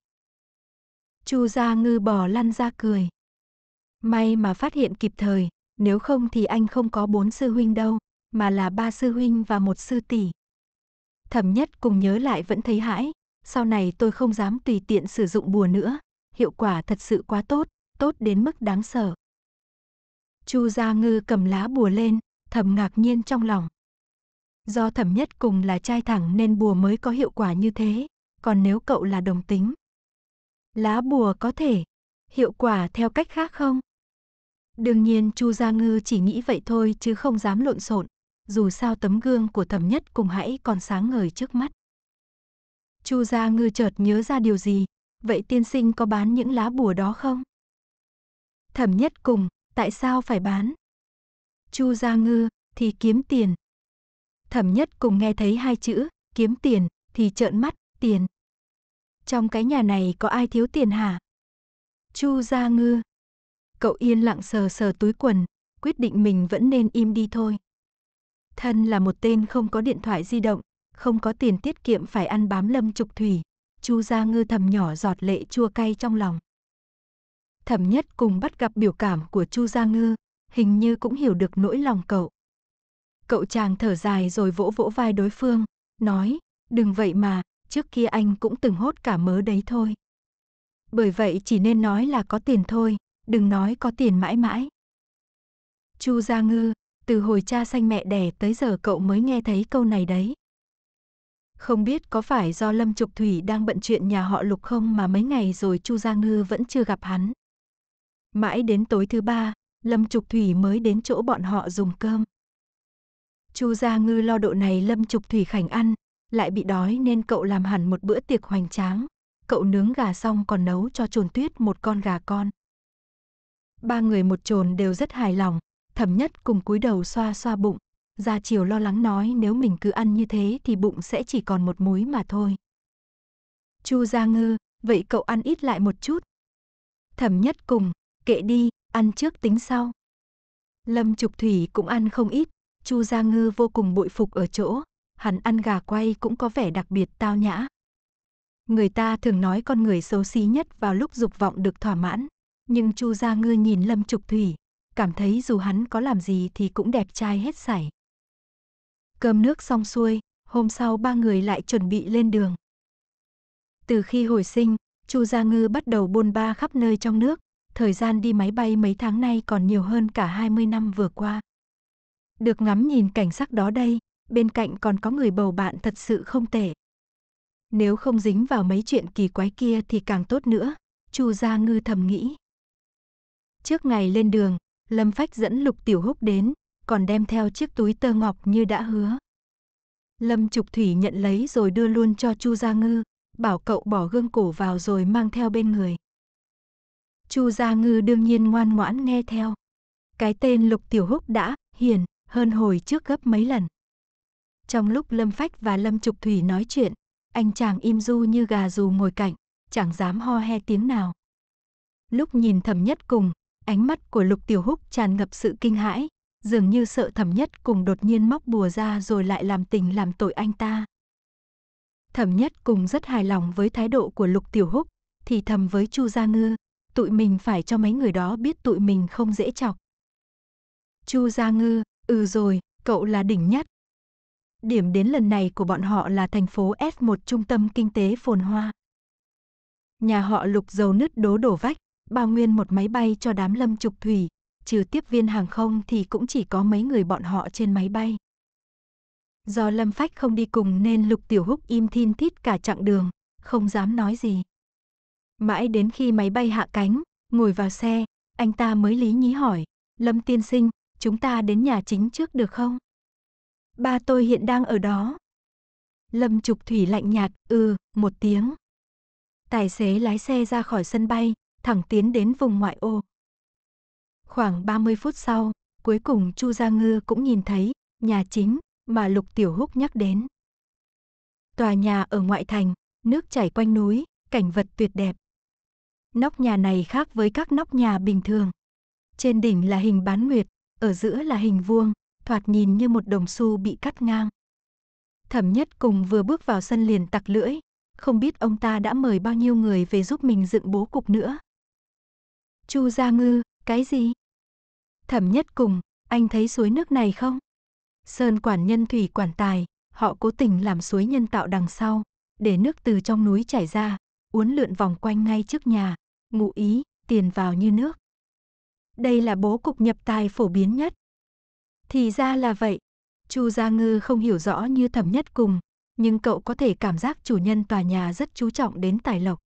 Chu Gia Ngư bò lăn ra cười. May mà phát hiện kịp thời, nếu không thì anh không có bốn sư huynh đâu, mà là ba sư huynh và một sư tỷ. Thẩm nhất cùng nhớ lại vẫn thấy hãi, sau này tôi không dám tùy tiện sử dụng bùa nữa, hiệu quả thật sự quá tốt, tốt đến mức đáng sợ. Chu Gia Ngư cầm lá bùa lên, thầm ngạc nhiên trong lòng. Do thẩm nhất cùng là trai thẳng nên bùa mới có hiệu quả như thế, còn nếu cậu là đồng tính. Lá bùa có thể, hiệu quả theo cách khác không? Đương nhiên Chu Gia Ngư chỉ nghĩ vậy thôi chứ không dám lộn xộn dù sao tấm gương của thẩm nhất cùng hãy còn sáng ngời trước mắt. Chu Gia Ngư chợt nhớ ra điều gì, vậy tiên sinh có bán những lá bùa đó không? Thẩm nhất cùng, tại sao phải bán? Chu Gia Ngư, thì kiếm tiền. Thẩm nhất cùng nghe thấy hai chữ, kiếm tiền, thì trợn mắt, tiền. Trong cái nhà này có ai thiếu tiền hả? Chu Gia Ngư. Cậu yên lặng sờ sờ túi quần, quyết định mình vẫn nên im đi thôi. Thân là một tên không có điện thoại di động, không có tiền tiết kiệm phải ăn bám lâm trục thủy. Chu Gia Ngư thầm nhỏ giọt lệ chua cay trong lòng. Thẩm nhất cùng bắt gặp biểu cảm của Chu Gia Ngư, hình như cũng hiểu được nỗi lòng cậu. Cậu chàng thở dài rồi vỗ vỗ vai đối phương, nói, đừng vậy mà, trước kia anh cũng từng hốt cả mớ đấy thôi. Bởi vậy chỉ nên nói là có tiền thôi, đừng nói có tiền mãi mãi. Chu Gia Ngư, từ hồi cha sanh mẹ đẻ tới giờ cậu mới nghe thấy câu này đấy. Không biết có phải do Lâm Trục Thủy đang bận chuyện nhà họ Lục không mà mấy ngày rồi Chu Giang Ngư vẫn chưa gặp hắn. Mãi đến tối thứ ba, Lâm Trục Thủy mới đến chỗ bọn họ dùng cơm. Chu Gia Ngư lo độ này Lâm Trục Thủy khảnh ăn, lại bị đói nên cậu làm hẳn một bữa tiệc hoành tráng. Cậu nướng gà xong còn nấu cho trồn tuyết một con gà con. Ba người một trồn đều rất hài lòng, thẩm nhất cùng cúi đầu xoa xoa bụng, Gia Chiều lo lắng nói nếu mình cứ ăn như thế thì bụng sẽ chỉ còn một múi mà thôi. Chu Gia Ngư, vậy cậu ăn ít lại một chút. Thẩm nhất cùng, kệ đi, ăn trước tính sau. Lâm Trục Thủy cũng ăn không ít, Chu Gia Ngư vô cùng bội phục ở chỗ, hắn ăn gà quay cũng có vẻ đặc biệt tao nhã. Người ta thường nói con người xấu xí nhất vào lúc dục vọng được thỏa mãn, nhưng Chu Gia Ngư nhìn Lâm Trục Thủy, cảm thấy dù hắn có làm gì thì cũng đẹp trai hết sảy. Cơm nước xong xuôi, hôm sau ba người lại chuẩn bị lên đường. Từ khi hồi sinh, Chu Gia Ngư bắt đầu bôn ba khắp nơi trong nước, thời gian đi máy bay mấy tháng nay còn nhiều hơn cả 20 năm vừa qua. Được ngắm nhìn cảnh sắc đó đây, bên cạnh còn có người bầu bạn thật sự không tệ. Nếu không dính vào mấy chuyện kỳ quái kia thì càng tốt nữa, Chu Gia Ngư thầm nghĩ. Trước ngày lên đường, Lâm Phách dẫn Lục Tiểu Húc đến, còn đem theo chiếc túi tơ ngọc như đã hứa. Lâm Trục Thủy nhận lấy rồi đưa luôn cho Chu Gia Ngư, bảo cậu bỏ gương cổ vào rồi mang theo bên người. Chu Gia Ngư đương nhiên ngoan ngoãn nghe theo. Cái tên Lục Tiểu Húc đã hiền hơn hồi trước gấp mấy lần. Trong lúc Lâm Phách và Lâm Trục Thủy nói chuyện, anh chàng im du như gà dù ngồi cạnh, chẳng dám ho he tiếng nào. Lúc nhìn thầm nhất cùng, ánh mắt của Lục Tiểu Húc tràn ngập sự kinh hãi, dường như sợ Thẩm Nhất cùng đột nhiên móc bùa ra rồi lại làm tình làm tội anh ta. Thẩm Nhất cùng rất hài lòng với thái độ của Lục Tiểu Húc, thì thầm với Chu Gia Ngư, tụi mình phải cho mấy người đó biết tụi mình không dễ chọc. Chu Gia Ngư, ừ rồi, cậu là đỉnh nhất. Điểm đến lần này của bọn họ là thành phố S1 trung tâm kinh tế phồn hoa. Nhà họ lục dầu nứt đố đổ vách, bao nguyên một máy bay cho đám lâm trục thủy, trừ tiếp viên hàng không thì cũng chỉ có mấy người bọn họ trên máy bay. Do Lâm Phách không đi cùng nên Lục Tiểu Húc im thin thít cả chặng đường, không dám nói gì. Mãi đến khi máy bay hạ cánh, ngồi vào xe, anh ta mới lý nhí hỏi, Lâm tiên sinh, chúng ta đến nhà chính trước được không? Ba tôi hiện đang ở đó. Lâm Trục Thủy lạnh nhạt, ừ, một tiếng. Tài xế lái xe ra khỏi sân bay, thẳng tiến đến vùng ngoại ô. Khoảng 30 phút sau, cuối cùng Chu Gia Ngư cũng nhìn thấy nhà chính mà Lục Tiểu Húc nhắc đến. Tòa nhà ở ngoại thành, nước chảy quanh núi, cảnh vật tuyệt đẹp. Nóc nhà này khác với các nóc nhà bình thường. Trên đỉnh là hình bán nguyệt, ở giữa là hình vuông, thoạt nhìn như một đồng xu bị cắt ngang. Thẩm nhất cùng vừa bước vào sân liền tặc lưỡi, không biết ông ta đã mời bao nhiêu người về giúp mình dựng bố cục nữa, Chu Gia Ngư, cái gì? Thẩm nhất cùng, anh thấy suối nước này không? Sơn quản nhân thủy quản tài, họ cố tình làm suối nhân tạo đằng sau, để nước từ trong núi chảy ra, uốn lượn vòng quanh ngay trước nhà, ngụ ý, tiền vào như nước. Đây là bố cục nhập tài phổ biến nhất. Thì ra là vậy, Chu Gia Ngư không hiểu rõ như thẩm nhất cùng, nhưng cậu có thể cảm giác chủ nhân tòa nhà rất chú trọng đến tài lộc.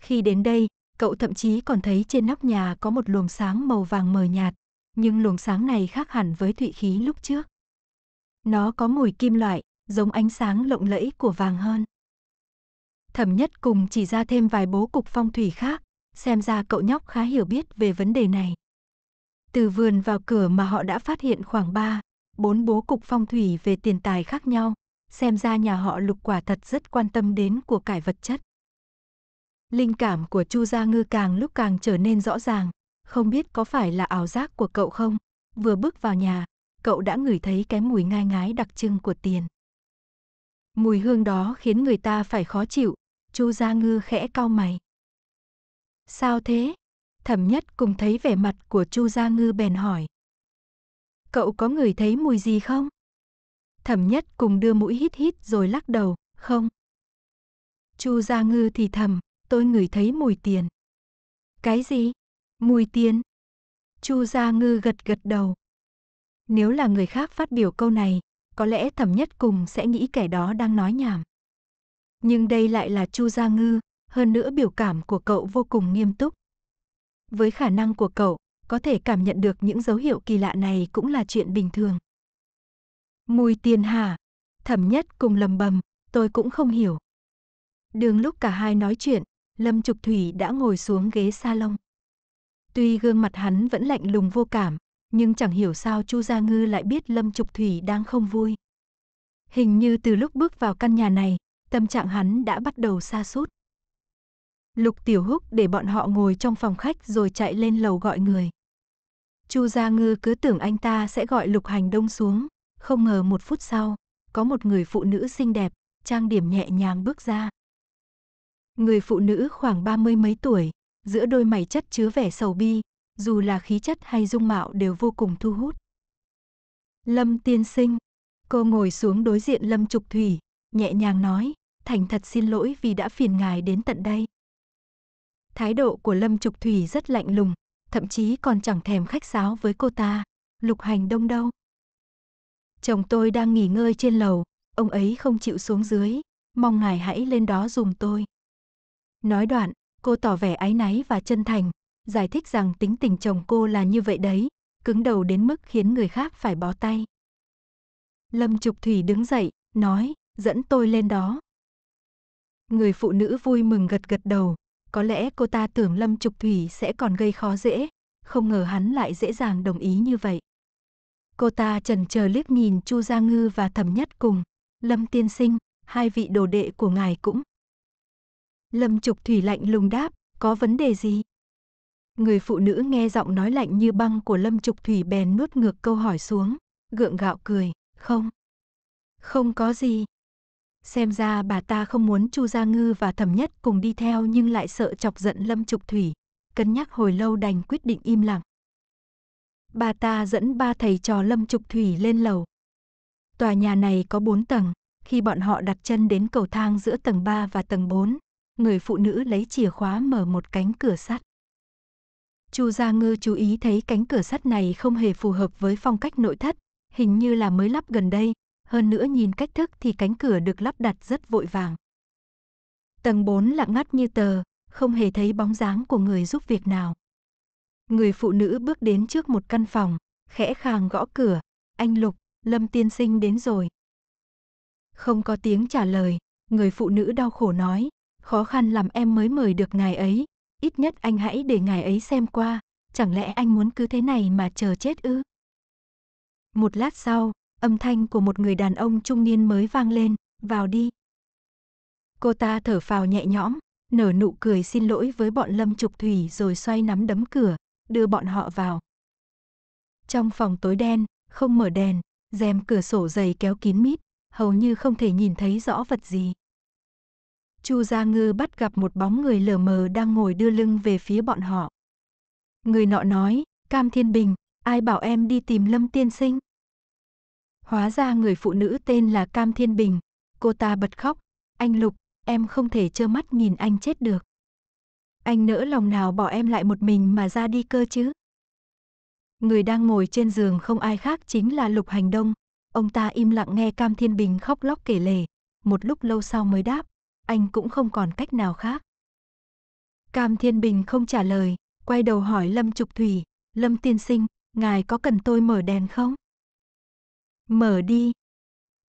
Khi đến đây, Cậu thậm chí còn thấy trên nóc nhà có một luồng sáng màu vàng mờ nhạt, nhưng luồng sáng này khác hẳn với thụy khí lúc trước. Nó có mùi kim loại, giống ánh sáng lộng lẫy của vàng hơn. Thẩm nhất cùng chỉ ra thêm vài bố cục phong thủy khác, xem ra cậu nhóc khá hiểu biết về vấn đề này. Từ vườn vào cửa mà họ đã phát hiện khoảng 3, 4 bố cục phong thủy về tiền tài khác nhau, xem ra nhà họ lục quả thật rất quan tâm đến của cải vật chất. Linh cảm của Chu Gia Ngư càng lúc càng trở nên rõ ràng, không biết có phải là ảo giác của cậu không? Vừa bước vào nhà, cậu đã ngửi thấy cái mùi ngai ngái đặc trưng của tiền. Mùi hương đó khiến người ta phải khó chịu, Chu Gia Ngư khẽ cau mày. Sao thế? Thẩm Nhất cùng thấy vẻ mặt của Chu Gia Ngư bèn hỏi. Cậu có ngửi thấy mùi gì không? Thẩm Nhất cùng đưa mũi hít hít rồi lắc đầu, không. Chu Gia Ngư thì thầm, tôi ngửi thấy mùi tiền. Cái gì? Mùi tiền? Chu Gia Ngư gật gật đầu. Nếu là người khác phát biểu câu này, có lẽ thẩm nhất cùng sẽ nghĩ kẻ đó đang nói nhảm. Nhưng đây lại là Chu Gia Ngư, hơn nữa biểu cảm của cậu vô cùng nghiêm túc. Với khả năng của cậu, có thể cảm nhận được những dấu hiệu kỳ lạ này cũng là chuyện bình thường. Mùi tiền hả? Thẩm nhất cùng lầm bầm, tôi cũng không hiểu. Đường lúc cả hai nói chuyện, Lâm Trục Thủy đã ngồi xuống ghế salon. Tuy gương mặt hắn vẫn lạnh lùng vô cảm, nhưng chẳng hiểu sao Chu Gia Ngư lại biết Lâm Trục Thủy đang không vui. Hình như từ lúc bước vào căn nhà này, tâm trạng hắn đã bắt đầu xa sút Lục Tiểu Húc để bọn họ ngồi trong phòng khách rồi chạy lên lầu gọi người. Chu Gia Ngư cứ tưởng anh ta sẽ gọi Lục Hành Đông xuống, không ngờ một phút sau, có một người phụ nữ xinh đẹp, trang điểm nhẹ nhàng bước ra. Người phụ nữ khoảng ba mươi mấy tuổi, giữa đôi mày chất chứa vẻ sầu bi, dù là khí chất hay dung mạo đều vô cùng thu hút. Lâm tiên sinh, cô ngồi xuống đối diện Lâm Trục Thủy, nhẹ nhàng nói, thành thật xin lỗi vì đã phiền ngài đến tận đây. Thái độ của Lâm Trục Thủy rất lạnh lùng, thậm chí còn chẳng thèm khách sáo với cô ta, lục hành đông đâu. Chồng tôi đang nghỉ ngơi trên lầu, ông ấy không chịu xuống dưới, mong ngài hãy lên đó dùm tôi. Nói đoạn, cô tỏ vẻ áy náy và chân thành, giải thích rằng tính tình chồng cô là như vậy đấy, cứng đầu đến mức khiến người khác phải bó tay. Lâm Trục Thủy đứng dậy, nói, dẫn tôi lên đó. Người phụ nữ vui mừng gật gật đầu, có lẽ cô ta tưởng Lâm Trục Thủy sẽ còn gây khó dễ, không ngờ hắn lại dễ dàng đồng ý như vậy. Cô ta trần chờ liếc nhìn Chu Gia Ngư và Thẩm Nhất cùng, Lâm Tiên Sinh, hai vị đồ đệ của ngài cũng Lâm Trục Thủy lạnh lùng đáp, có vấn đề gì? Người phụ nữ nghe giọng nói lạnh như băng của Lâm Trục Thủy bèn nuốt ngược câu hỏi xuống, gượng gạo cười, không. Không có gì. Xem ra bà ta không muốn Chu Gia Ngư và Thẩm Nhất cùng đi theo nhưng lại sợ chọc giận Lâm Trục Thủy, cân nhắc hồi lâu đành quyết định im lặng. Bà ta dẫn ba thầy trò Lâm Trục Thủy lên lầu. Tòa nhà này có bốn tầng, khi bọn họ đặt chân đến cầu thang giữa tầng ba và tầng bốn người phụ nữ lấy chìa khóa mở một cánh cửa sắt. Chu Gia Ngư chú ý thấy cánh cửa sắt này không hề phù hợp với phong cách nội thất, hình như là mới lắp gần đây, hơn nữa nhìn cách thức thì cánh cửa được lắp đặt rất vội vàng. Tầng 4 lặng ngắt như tờ, không hề thấy bóng dáng của người giúp việc nào. Người phụ nữ bước đến trước một căn phòng, khẽ khàng gõ cửa, anh Lục, Lâm Tiên Sinh đến rồi. Không có tiếng trả lời, người phụ nữ đau khổ nói, khó khăn làm em mới mời được ngài ấy, ít nhất anh hãy để ngài ấy xem qua, chẳng lẽ anh muốn cứ thế này mà chờ chết ư? Một lát sau, âm thanh của một người đàn ông trung niên mới vang lên, vào đi. Cô ta thở phào nhẹ nhõm, nở nụ cười xin lỗi với bọn Lâm Trục Thủy rồi xoay nắm đấm cửa, đưa bọn họ vào. Trong phòng tối đen, không mở đèn, rèm cửa sổ dày kéo kín mít, hầu như không thể nhìn thấy rõ vật gì. Chu Gia Ngư bắt gặp một bóng người lờ mờ đang ngồi đưa lưng về phía bọn họ. Người nọ nói, Cam Thiên Bình, ai bảo em đi tìm Lâm Tiên Sinh? Hóa ra người phụ nữ tên là Cam Thiên Bình, cô ta bật khóc, anh Lục, em không thể trơ mắt nhìn anh chết được. Anh nỡ lòng nào bỏ em lại một mình mà ra đi cơ chứ? Người đang ngồi trên giường không ai khác chính là Lục Hành Đông. Ông ta im lặng nghe Cam Thiên Bình khóc lóc kể lể, một lúc lâu sau mới đáp, anh cũng không còn cách nào khác. Cam Thiên Bình không trả lời, quay đầu hỏi Lâm Trục Thủy, Lâm Tiên Sinh, ngài có cần tôi mở đèn không? Mở đi.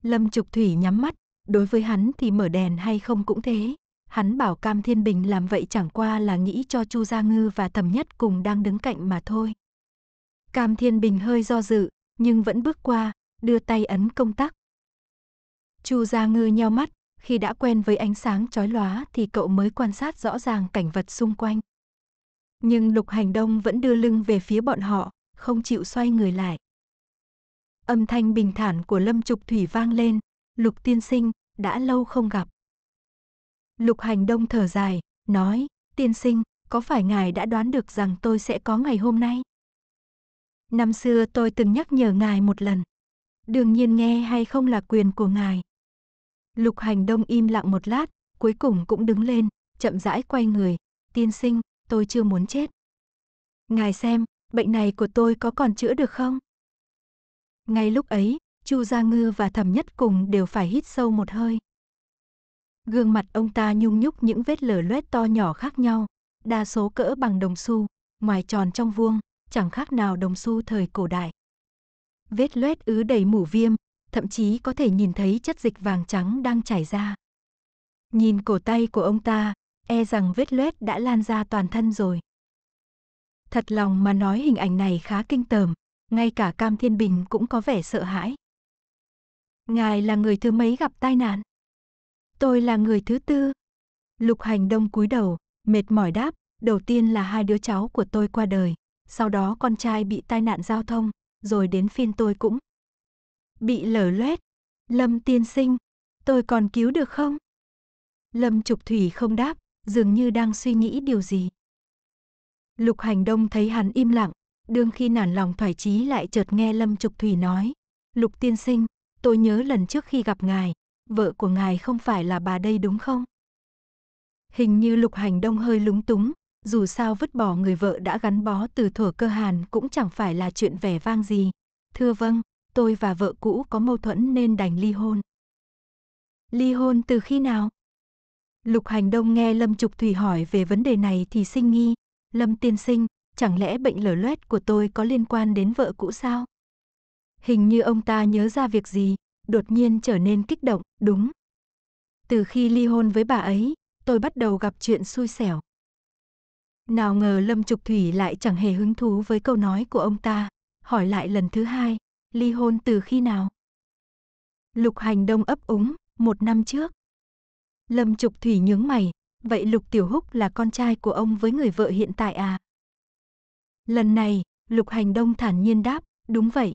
Lâm Trục Thủy nhắm mắt, đối với hắn thì mở đèn hay không cũng thế. Hắn bảo Cam Thiên Bình làm vậy chẳng qua là nghĩ cho Chu Gia Ngư và Thẩm Nhất cùng đang đứng cạnh mà thôi. Cam Thiên Bình hơi do dự, nhưng vẫn bước qua, đưa tay ấn công tắc. Chu Gia Ngư nheo mắt, khi đã quen với ánh sáng chói lóa thì cậu mới quan sát rõ ràng cảnh vật xung quanh. Nhưng Lục Hành Đông vẫn đưa lưng về phía bọn họ, không chịu xoay người lại. Âm thanh bình thản của Lâm Trục Thủy vang lên, Lục tiên sinh, đã lâu không gặp. Lục Hành Đông thở dài, nói, tiên sinh, có phải ngài đã đoán được rằng tôi sẽ có ngày hôm nay? Năm xưa tôi từng nhắc nhở ngài một lần. Đương nhiên nghe hay không là quyền của ngài, Lục hành đông im lặng một lát, cuối cùng cũng đứng lên, chậm rãi quay người. Tiên sinh, tôi chưa muốn chết. Ngài xem, bệnh này của tôi có còn chữa được không? Ngay lúc ấy, Chu Gia Ngư và Thẩm Nhất cùng đều phải hít sâu một hơi. Gương mặt ông ta nhung nhúc những vết lở loét to nhỏ khác nhau, đa số cỡ bằng đồng xu, ngoài tròn trong vuông, chẳng khác nào đồng xu thời cổ đại. Vết loét ứ đầy mủ viêm, thậm chí có thể nhìn thấy chất dịch vàng trắng đang chảy ra. Nhìn cổ tay của ông ta, e rằng vết loét đã lan ra toàn thân rồi. Thật lòng mà nói hình ảnh này khá kinh tởm, ngay cả Cam Thiên Bình cũng có vẻ sợ hãi. Ngài là người thứ mấy gặp tai nạn? Tôi là người thứ tư. Lục Hành Đông cúi đầu, mệt mỏi đáp, đầu tiên là hai đứa cháu của tôi qua đời, sau đó con trai bị tai nạn giao thông, rồi đến phiên tôi cũng bị lở loét. Lâm tiên sinh, tôi còn cứu được không? Lâm Trục Thủy không đáp, dường như đang suy nghĩ điều gì. Lục Hành Đông thấy hắn im lặng, đương khi nản lòng thoải trí lại chợt nghe Lâm Trục Thủy nói. Lục tiên sinh, tôi nhớ lần trước khi gặp ngài, vợ của ngài không phải là bà đây đúng không? Hình như Lục Hành Đông hơi lúng túng, dù sao vứt bỏ người vợ đã gắn bó từ thuở cơ hàn cũng chẳng phải là chuyện vẻ vang gì. Thưa vâng, tôi và vợ cũ có mâu thuẫn nên đành ly hôn. Ly hôn từ khi nào? Lục Hành Đông nghe Lâm Trục Thủy hỏi về vấn đề này thì sinh nghi. Lâm tiên sinh, chẳng lẽ bệnh lở loét của tôi có liên quan đến vợ cũ sao? Hình như ông ta nhớ ra việc gì, đột nhiên trở nên kích động, đúng. Từ khi ly hôn với bà ấy, tôi bắt đầu gặp chuyện xui xẻo. Nào ngờ Lâm Trục Thủy lại chẳng hề hứng thú với câu nói của ông ta, hỏi lại lần thứ hai, ly hôn từ khi nào? Lục Hành Đông ấp úng, một năm trước. Lâm Trục Thủy nhướng mày, vậy Lục Tiểu Húc là con trai của ông với người vợ hiện tại à? Lần này, Lục Hành Đông thản nhiên đáp, đúng vậy.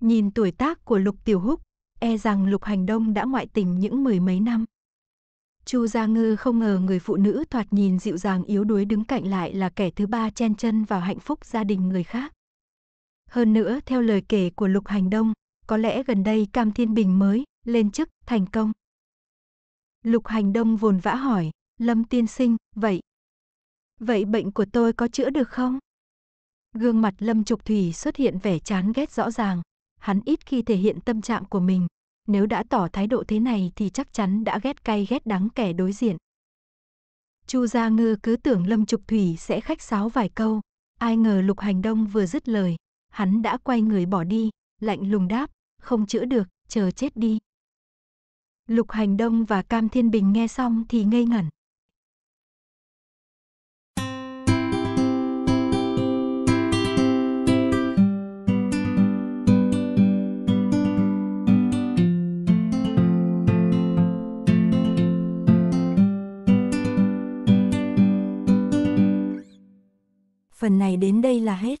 Nhìn tuổi tác của Lục Tiểu Húc, e rằng Lục Hành Đông đã ngoại tình những mười mấy năm. Chu Gia Ngư không ngờ người phụ nữ thoạt nhìn dịu dàng yếu đuối đứng cạnh lại là kẻ thứ ba chen chân vào hạnh phúc gia đình người khác. Hơn nữa, theo lời kể của Lục Hành Đông, có lẽ gần đây Cam Thiên Bình mới lên chức thành công. Lục Hành Đông vồn vã hỏi, Lâm Tiên Sinh, vậy? Vậy bệnh của tôi có chữa được không? Gương mặt Lâm Trục Thủy xuất hiện vẻ chán ghét rõ ràng. Hắn ít khi thể hiện tâm trạng của mình. Nếu đã tỏ thái độ thế này thì chắc chắn đã ghét cay ghét đắng kẻ đối diện. Chu Gia Ngư cứ tưởng Lâm Trục Thủy sẽ khách sáo vài câu. Ai ngờ Lục Hành Đông vừa dứt lời, hắn đã quay người bỏ đi, lạnh lùng đáp, không chữa được, chờ chết đi. Lục Hành Đông và Cam Thiên Bình nghe xong thì ngây ngẩn. Phần này đến đây là hết.